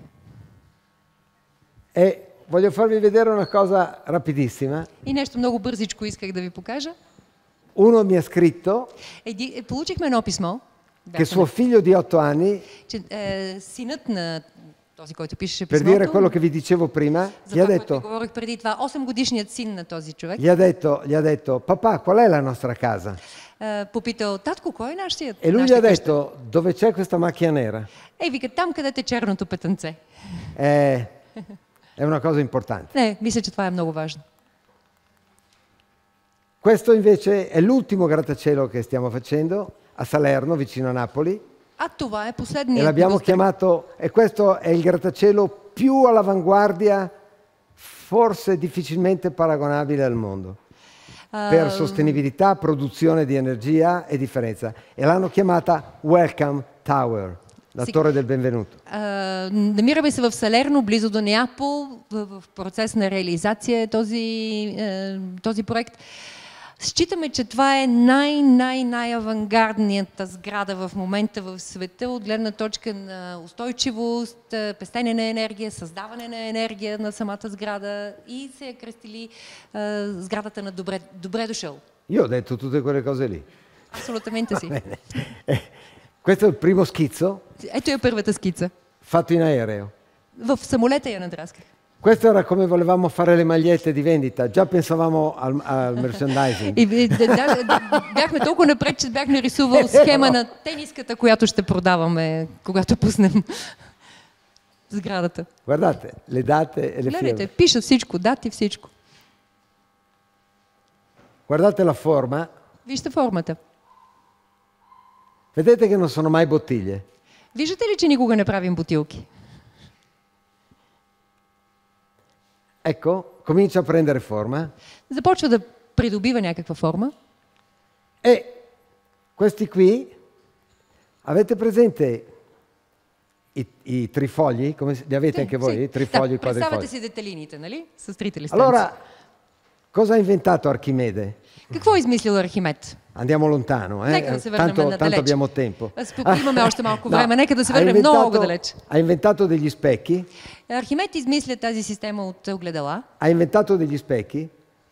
E voglio farvi vedere una cosa rapidissima. И нещо много бързичко исках да ви покажа. Uno mi ha scritto che suo figlio di otto anni, eh, eh, per dire quello che vi dicevo prima, gli ha detto, gli ha detto, gli ha detto, papà, qual è la nostra casa? попитал, татко, кой е нашия E lui gli ha detto, dove c'è questa macchia nera? Е, вика, там където е черното петънце. Е, è una cosa importante. Не, мисля, че това е много важно. Questo invece è l'ultimo grattacielo che stiamo facendo a Salerno, vicino a Napoli. A Tuva, eh, è E l'abbiamo chiamato, e questo è il grattacielo più all'avanguardia, forse difficilmente paragonabile al mondo, uh... per ehm. sostenibilità, produzione di energia e differenza. E l'hanno chiamata Welcome Tower. La sì. Torre del Benvenuto. Uh, намираме се в Салерно, близо до Неапол, в, в процес на реализация този, uh, този проект. Uh, Считаме, че това е най-най-най-авангардната сграда в момента в света от гледна точка на устойчивост, е, пестене на енергия, създаване на енергия на самата сграда и се е крестили е, сградата на добре, добре дошъл. Io ho detto tutte да го lì. Assolutamente sì. Eh, questo è il Ето е първата скица. Фатина е aereo. В самолета я надрасках. Questo era come volevamo fare le magliette di vendita, già pensavamo al, al merchandising. И, да, да, бяхме толкова напред, че бях нарисувал е, схема е, е. на тениската, която ще продаваме, когато пуснем сградата. Guardate, le date e le Гледайте, пиша всичко, дати всичко. Guardate la forma. Вижте формата. Vedete che non sono mai bottiglie. Виждате ли, че никога не правим бутилки? Ecco, comincia a prendere forma. Започва да придобива някаква форма. E questi qui, avete presente i, i trifogli? Come, li avete sì, anche voi? Sì. I trifogli, da, quadrifogli. si detelinite, нали? С трите листанци. Allora, cosa ha inventato Archimede? Какво е измислил Архимед? Andiamo lontano, eh? Нека да се tanto, tanto далеч. abbiamo tempo. Имаме още малко време, нека да се върнем много далеч. Ha inventato degli specchi. Архимед измисля тази система от огледала. Ha inventato degli specchi.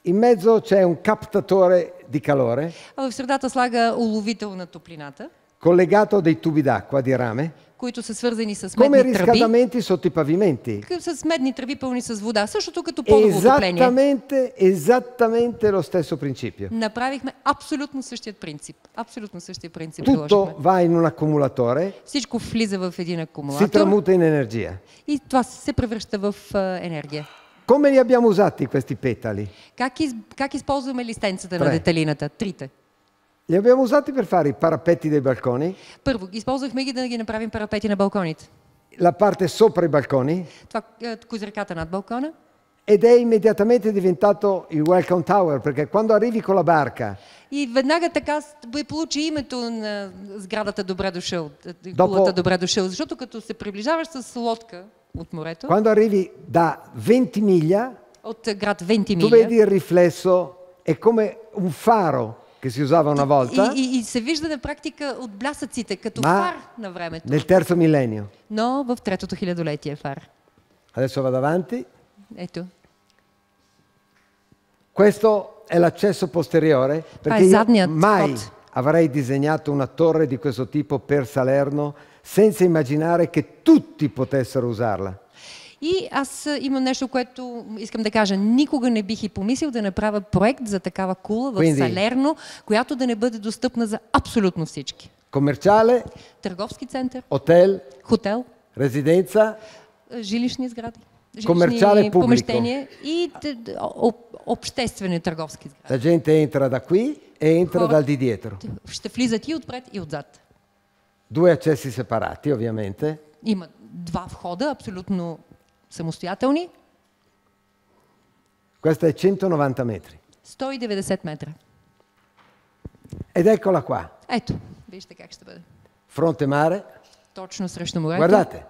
In mezzo c'è un captatore di calore. В средата слага уловител на топлината. Collegato a dei tubi d'acqua di rame. които са свързани с медни Come тръби. Come sotto i pavimenti. С медни тръби пълни с вода, същото като подово отопление. Esattamente, esattamente lo Направихме абсолютно същият принцип. Абсолютно същия принцип Tutto va in un accumulatore. Всичко влиза в един акумулатор. Si tramuta in energia. И това се превръща в енергия. Come li abbiamo usati questi petali? Как, из, как използваме листенцата Tre. на деталината? Трите. Li abbiamo usati per fare i парапети dei balconi. Първо, използвахме ги да ги направим парапети на балконите. La parte sopra i balconi. Това, козирката над балкона. Ed è immediatamente diventato il Welcome Tower, perché quando arrivi con la barca... И веднага така получи името на сградата Добре дошъл, кулата Добре дошъл, защото като се приближаваш с лодка от морето... Quando arrivi da Ventimiglia... От град Вентимилия... Tu vedi il riflesso, è come un faro che si usava una volta. И, и, и се вижда на практика от блясъците като Ma фар на Nel terzo millennio. Но в третото хилядолетие фар. Adesso vado avanti. Ето. Questo è l'accesso posteriore perché io mai spot. avrei disegnato una torre di questo tipo per Salerno senza immaginare che tutti potessero usarla. И аз имам нещо, което искам да кажа. Никога не бих и помислил да направя проект за такава кула в Quindi, Салерно, която да не бъде достъпна за абсолютно всички. Комерциале, търговски център, Отел. хотел резиденца, жилищни сгради, жилищни комерциале помещения и обществени търговски сгради. La gente entra da qui e entra Хора, dal di dietro. Ще влизат и отпред и отзад. Due accessi separati, ovviamente. Има два входа, абсолютно Siamo stojate oni? Questa è 190 metri. 190 metri. Ed eccola qua. Ето, вижте как ще бъде. Фронте маре. Точно срещу морето. Guardate.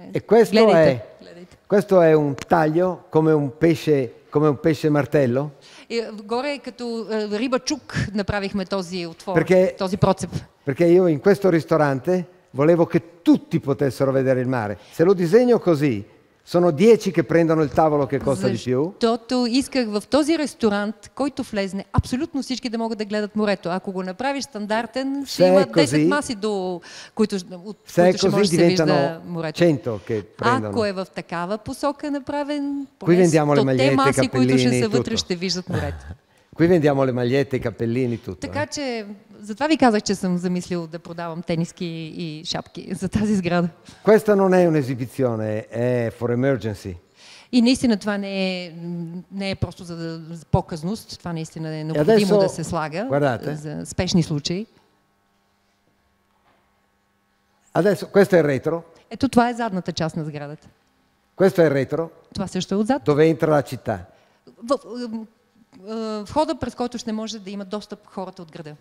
Eh, e questo Gledite. è, Gledite. questo è un taglio come un pesce, come un pesce martello. И горе като риба чук направихме този отвор, този процеп. Perché io in questo ristorante volevo che tutti potessero vedere il mare. Se lo disegno così, Sono 10 che prendono il tavolo che costa di più. Защото исках в този ресторант, който влезне, абсолютно всички да могат да гледат морето. Ако го направиш стандартен, ще има 10 е маси, до, които, от е които ще може да се вижда морето. 100 che prendono. Ако е в такава посока направен, поне 100 маси, които ще са вътре, ще виждат морето. [laughs] Qui vendiamo le magliette, i cappellini, tutto. Така eh? че, затова ви казах, че съм замислил да продавам тениски и шапки за тази сграда. Questa non è un'esibizione, è for emergency. И наистина това не е, не е просто за, за показност, това наистина е необходимо да се слага guardate. за спешни случаи. Adesso, questo è retro. Ето това е задната част на сградата. Questo è il retro. Това също е отзад. Dove entra la città. В, входа, през който ще може да имат достъп хората от града.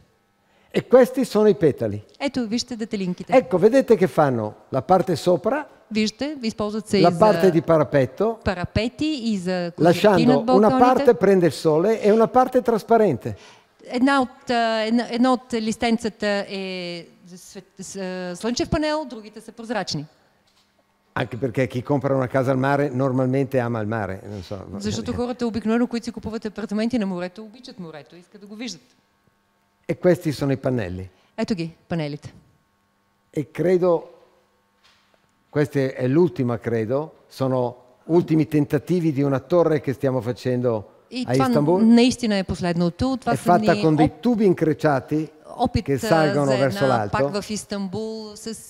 E questi sono i petali. Ето, вижте детелинките. Ecco, vedete che fanno la parte sopra Вижте, използват се la parte di parapetto, парапети и за lasciando una parte prende il sole e una parte trasparente. Една от, едно, едно от листенцата е слънчев панел, другите са прозрачни. Anche perché chi compra una casa al mare normalmente ama il mare, Non so. Защото хората обикновено, които си купуват апартаменти на морето, обичат морето, искат да го виждат. E questi sono i pannelli. Ето ги, панелите. E credo, questa è l'ultima credo, sono ultimi tentativi di una torre che stiamo facendo И a Istanbul. наистина е последното. Това е фата con dei tubi incrociati opit che salgono eh, verso l'alto. Pakva Istanbul, sës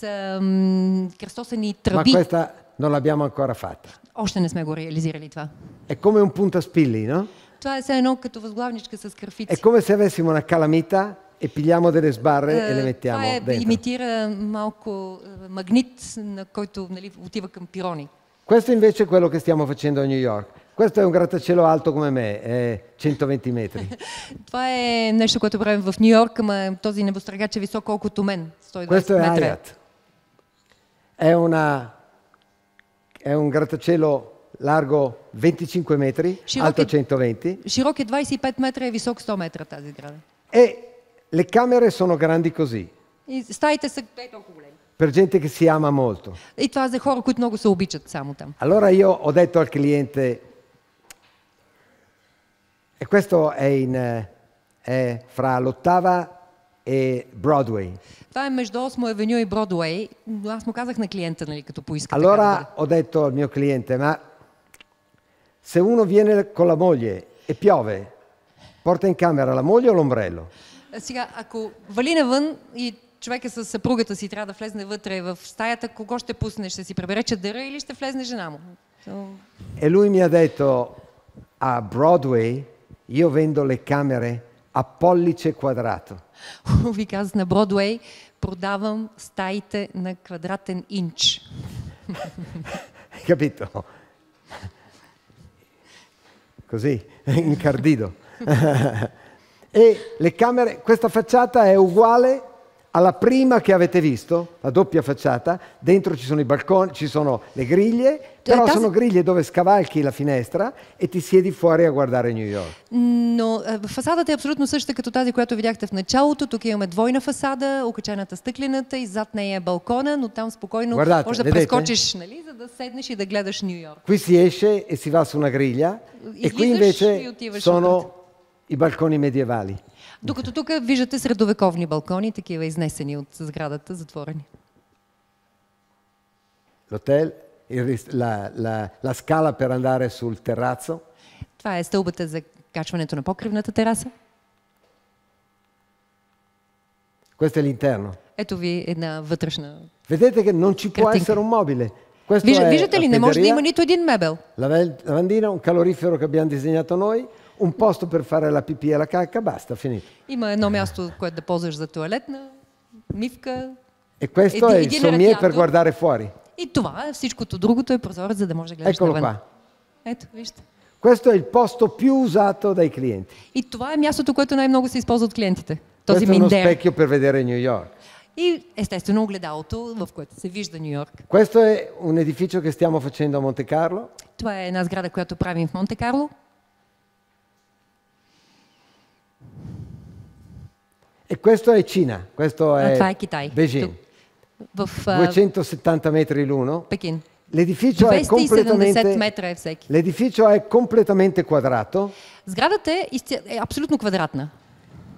Kristoseni ehm, Ma questa non l'abbiamo ancora fatta. Още не сме го реализирали това. È come un spilli, no? Това е едно като възглавничка с кърфици. È come se avessimo una calamita e pigliamo delle sbarre uh, e le mettiamo това е, dentro. имитира малко магнит, на който нали, отива към пирони. Questo invece è quello che stiamo facendo a New York. Questo è un grattacielo alto come me, е 120 метри. Това е нещо, което правим в Нью Йорк, ама този небостъргач е висок колкото мен. 120 Questo è Hayat. È, una, è un grattacielo largo 25 metri, широк alto 120. Широк 25 метра и висок 100 метра тази сграда. E le camere sono grandi così. И стаите per gente che si ama molto. Allora io ho detto al cliente e questo è, in, è fra l'ottava е Бродвей. Това е между 8 авеню и Бродвей. Аз му казах на клиента, нали, като поиска. Allora ho detto al mio cliente, ma se uno viene con la moglie e piove, porta in camera la moglie o l'ombrello? Сега, ако вали навън и човека с съпругата си трябва да влезне вътре в стаята, кого ще пусне? Ще си пребере чадъра или ще влезне жена му? So... E lui mi ha detto, a Broadway io vendo le camere a pollice quadrato. Увик, [laughs] аз на Бродуей продавам стаите на квадратен инч. [laughs] Capito? Così, incardito. [laughs] e le camere, questa facciata è uguale alla prima che avete visto, la doppia facciata, dentro ci sono i balconi, ci sono le griglie, però sono griglie dove scavalchi la finestra e ti siedi fuori a guardare New York. Но фасадата е абсолютно същата като тази, която видяхте в началото. Тук имаме двойна фасада, окачената стъклената и зад нея е балкона, но там спокойно Guardate, можеш да vedete? прескочиш, нали, за да седнеш и да гледаш Нью Йорк. Qui si esce e si va su una griglia e qui invece sono i balconi medievali. Докато тук виждате средовековни балкони, такива изнесени от сградата, затворени. Хотел, la, la, la scala per andare sul terrazzo. Това е стълбата за качването на покривната тераса. Questo è l'interno. Ето ви една вътрешна Vedete che non ci può essere un mobile. Questo Виж, è виждате ли, не може да има нито един мебел. Lavandina, un calorifero che abbiamo disegnato noi un поsto per fare la pipì e la cacca, basta, finito. Има едно място, което да ползваш за туалетна, мивка. E questo è il sommelier per guardare fuori. И това, всичкото другото е прозорец, за да може да гледаш Eccolo навън. Qua. Ето, вижте. Questo è il posto più usato dai clienti. И това е мястото, което най-много се използва от клиентите. Този Questo è uno миндер. specchio per vedere New York. И естествено огледалото, в което се вижда Нью Йорк. Questo è un edificio che stiamo facendo a Monte Carlo. Това е една сграда, която правим в Монте Карло. E questo è Cina, questo ah, è Beijing. 270 eh, metri l'uno. L'edificio è, è, completamente quadrato.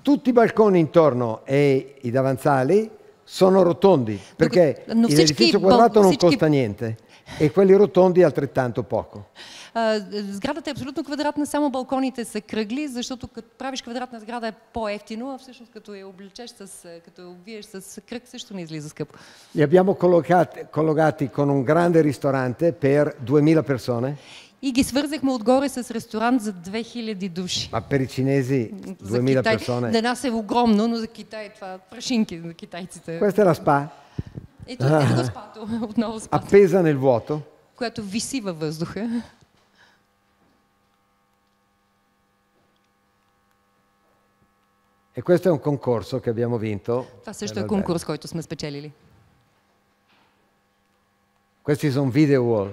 Tutti i balconi intorno e i davanzali sono rotondi, perché l'edificio quadrato non costa niente e quelli rotondi altrettanto poco. Сградата е абсолютно квадратна, само балконите са кръгли, защото като правиш квадратна сграда е по-ефтино, а всъщност като я обличеш, с, като я обвиеш с кръг, също не излиза скъпо. И abbiamo collocati, collocati con un grande ristorante per 2000 persone. И ги свързахме отгоре с ресторант за 2000 души. А при чинези 2000 Китай, персоне. За нас е огромно, но за Китай това прашинки за китайците. Questa era spa. Ето, ето е спато, [laughs] отново спато. Appesa nel vuoto. Което виси във въздуха. E questo è un concorso che abbiamo vinto. Това също е конкурс, който сме спечелили. Questi sono video wall.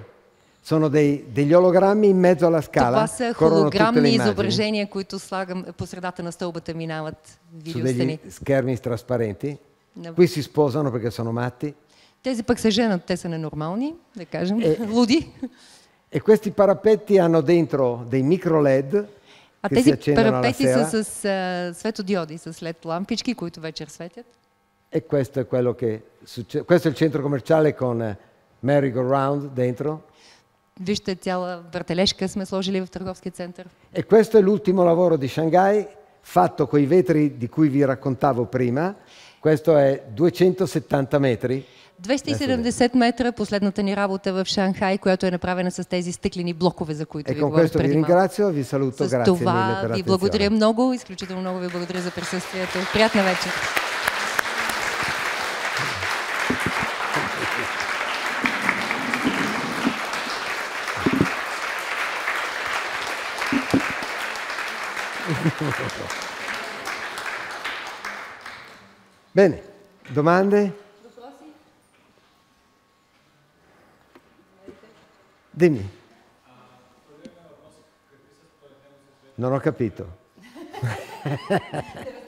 Sono dei, degli ologrammi in mezzo alla scala. Questi sono холограмни изображения, които Schermi trasparenti. Qui si sposano perché sono matti. Тези пък се женат, те са ненормални, да кажем, луди. E [laughs] questi parapetti hanno dentro dei micro LED А тези парапети са с uh, светодиоди, са след лампички, които вечер светят? E questo è quello che succede. Questo è il centro commerciale con eh, merry-go-round dentro. Вижте, цяла въртележка сме сложили в търговския център. E questo è l'ultimo lavoro di Shanghai, fatto con i vetri di cui vi raccontavo prima. Questo è 270 metri. 270 метра, е последната ни работа в Шанхай, която е направена с тези стъклени блокове, за които е, ви говорих преди малко. ви saluto, с това ви благодаря много, изключително много ви благодаря за присъствието. Приятна вечер! Bene, domande? Dimmi. Non ho capito. [laughs]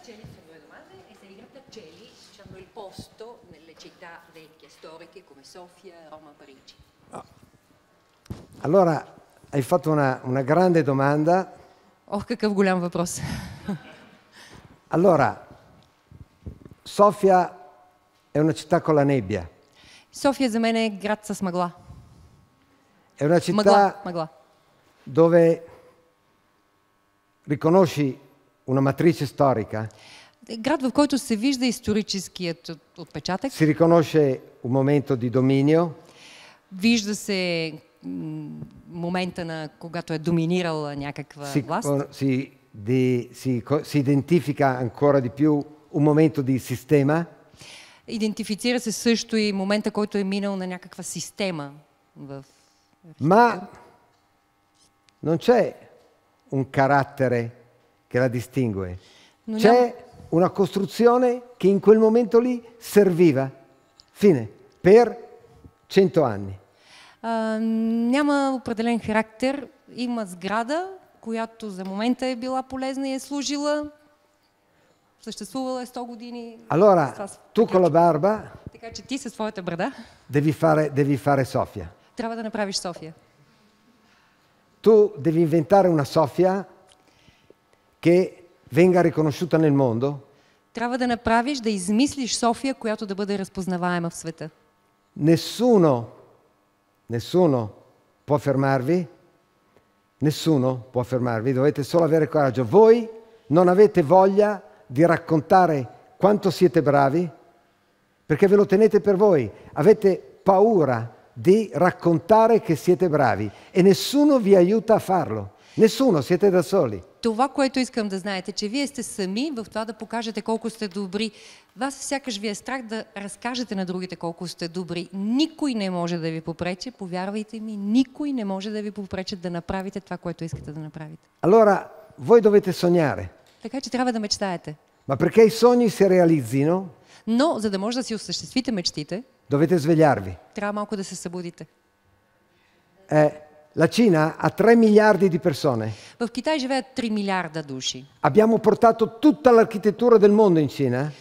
grattacieli sono due domande e se i grattacieli hanno il posto nelle città vecchie, storiche come Sofia, Roma, Parigi? No. Ah. Allora, hai fatto una, una grande domanda. Oh, che голям въпрос. [laughs] Allora, Sofia è una città con la nebbia. Sofia за мен е град с È una città мъгла, мъгла. dove riconosci una matrice storica. Град, в който се вижда историческият отпечатък. Си риконоше un momento di dominio. Вижда се момента на когато е доминирал някаква si, власт. Si, di, si, si identifica ancora di più un momento di sistema. Идентифицира се също и момента, който е минал на някаква система в Ma non c'è un carattere che la distingue. Non C'è è... una costruzione che in quel momento lì serviva, fine, per cento анни. А, ehm, няма определен характер. Има сграда, която за момента е била полезна и е служила. Съществувала е 100 години. Allora, tu con la barba, така че ти със своята брада, devi fare, devi fare Sofia. трябва да направиш София. Tu devi inventare una Sofia che venga riconosciuta nel mondo? Трябва да направиш да измислиш София, която да бъде разпознаваема в света. Nessuno, nessuno può fermarvi. Nessuno può fermarvi, dovete solo avere coraggio. Voi non avete voglia di raccontare quanto siete bravi perché ve lo tenete per voi. Avete paura di raccontare che siete bravi e nessuno vi aiuta a farlo. Nessuno, siete da soli. Това, което искам да знаете, че вие сте сами в това да покажете колко сте добри. Вас сякаш ви е страх да разкажете на другите колко сте добри. Никой не може да ви попрече, повярвайте ми, никой не може да ви попрече да направите това, което искате да направите. Allora, voi dovete sognare. Така че трябва да мечтаете. Ma perché i sogni si realizzino? Но, за да може да си осъществите мечтите, dovete svegliarvi. трябва малко да се събудите. Е, eh, La Cina ha 3 miliardi di persone. В Китай живеят 3 милиарда души. Abbiamo portato tutta l'architettura del mondo in Cina.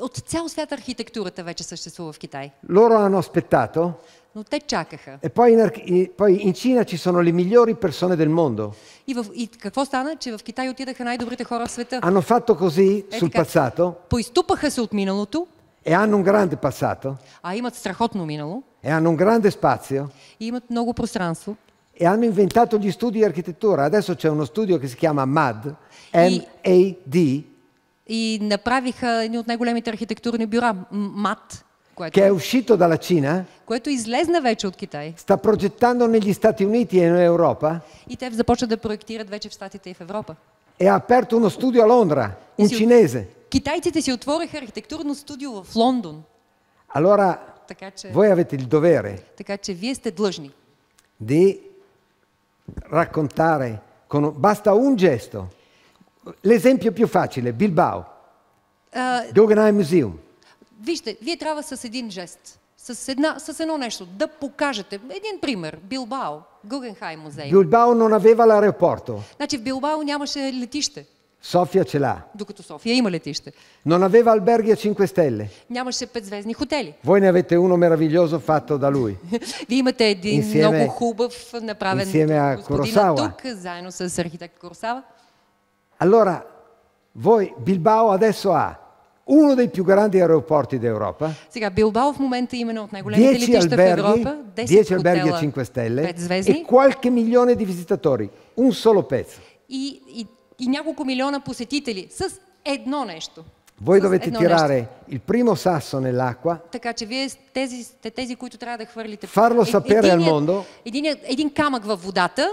От цял свят архитектурата вече съществува в Китай. Loro hanno aspettato. Но те чакаха. E poi in, poi in Cina ci sono le migliori persone del mondo. И, в, и какво стана, че в Китай отидаха най-добрите хора в света? Hanno fatto così е, sul passato. Поизтупаха се от миналото. E hanno un grande passato. А имат страхотно минало. E hanno un grande spazio. И имат много пространство e hanno inventato gli studi di архитектура. Adesso c'è uno studio che si chiama MAD, M-A-D. И направиха едни от най-големите архитектурни бюра, МАТ, Che è uscito dalla Cina? Което излезна вече от Китай. Sta progettando negli Stati Uniti e in Europa? И те започват да проектират вече в Штатите и в Европа. E ha aperto uno studio a Londra, un cinese. Китайците си отвориха архитектурно студио в Лондон. Allora, така, че, voi avete il dovere така, че вие сте длъжни di raccontare, con, basta un gesto. L'esempio più facile, Bilbao, uh, Guggenheim Museum. Вижте, вие трябва с един жест, с, една, с едно нещо, да покажете. Един пример, Билбао, Гугенхайм музей. Билбао non aveva l'aeroporto. Значи в Билбао нямаше летище. Sofia ce l'ha. Докато София има летище. Non aveva alberghi a 5 stelle. Нямаше петзвездни хотели. Voi ne avete uno meraviglioso fatto da lui. [laughs] Вие имате един insieme, много хубав направен господина тук, заедно с архитект Курсава. Allora, voi, Bilbao adesso ha uno dei più grandi aeroporti d'Europa. Сега Билбао в момента е именно от най-големите летища в Европа. 10, 10 alberghi a 5 stelle e qualche milione di visitatori, un solo pezzo. И, и и няколко милиона посетители с едно нещо. Voi dovete tirare il primo sasso nell'acqua, Така тези, тези, да хвърлите. farlo sapere al mondo единият- един камък във водата,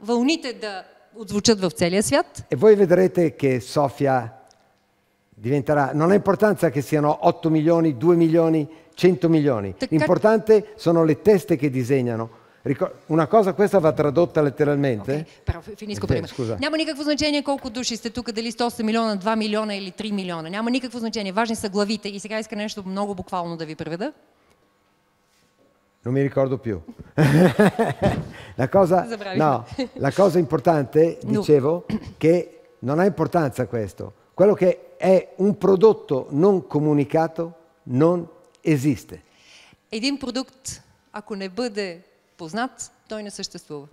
вълните да отзвучат в целия свят. e voi vedrete che Sofia diventerà... Non ha importanza che siano 8 milioni, 2 milioni, 100 milioni. L'importante sono le teste che disegnano una cosa, questa va tradotta letteralmente? Okay, però finisco okay, prima. Scuса. Няма никакво значение колко души сте тук, дали сте милиона, 2 милиона или 3 милиона. Няма никакво значение. Важни са главите. И сега иска нещо много буквално да ви преведа. Non mi ricordo più. [laughs] la, cosa, no, la cosa importante, dicevo, no. che non ha importanza questo. Quello che è un prodotto non comunicato non esiste. Един продукт, ако не бъде познат, той не съществува.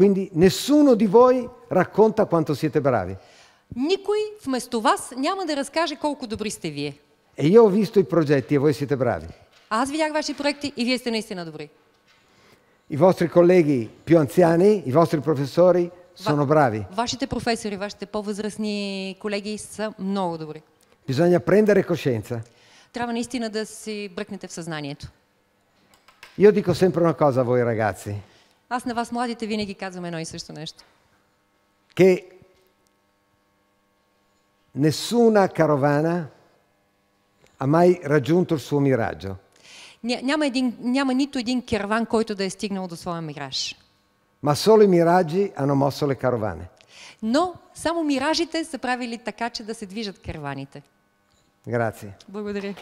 Quindi nessuno di voi racconta quanto siete bravi. Никой вместо вас няма да разкаже колко добри сте вие. E io ho visto i progetti e voi siete bravi. Аз видях ваши проекти и вие сте наистина добри. I vostri colleghi più anziani, i vostri professori sono bravi. Вашите професори, вашите по-възрастни колеги са много добри. Bisogna prendere coscienza. Трябва наистина да си бръкнете в съзнанието. Io dico sempre una cosa a voi ragazzi. Аз на вас младите винаги казваме едно и също нещо. Che nessuna carovana ha mai raggiunto il suo miraggio. Няма, един, няма нито един керван, който да е стигнал до своя мираж. Ma solo i miraggi hanno mosso le carovane. Но само миражите са правили така, че да се движат керваните. Grazie. Благодаря.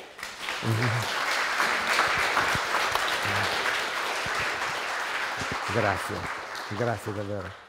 Grazie, grazie davvero.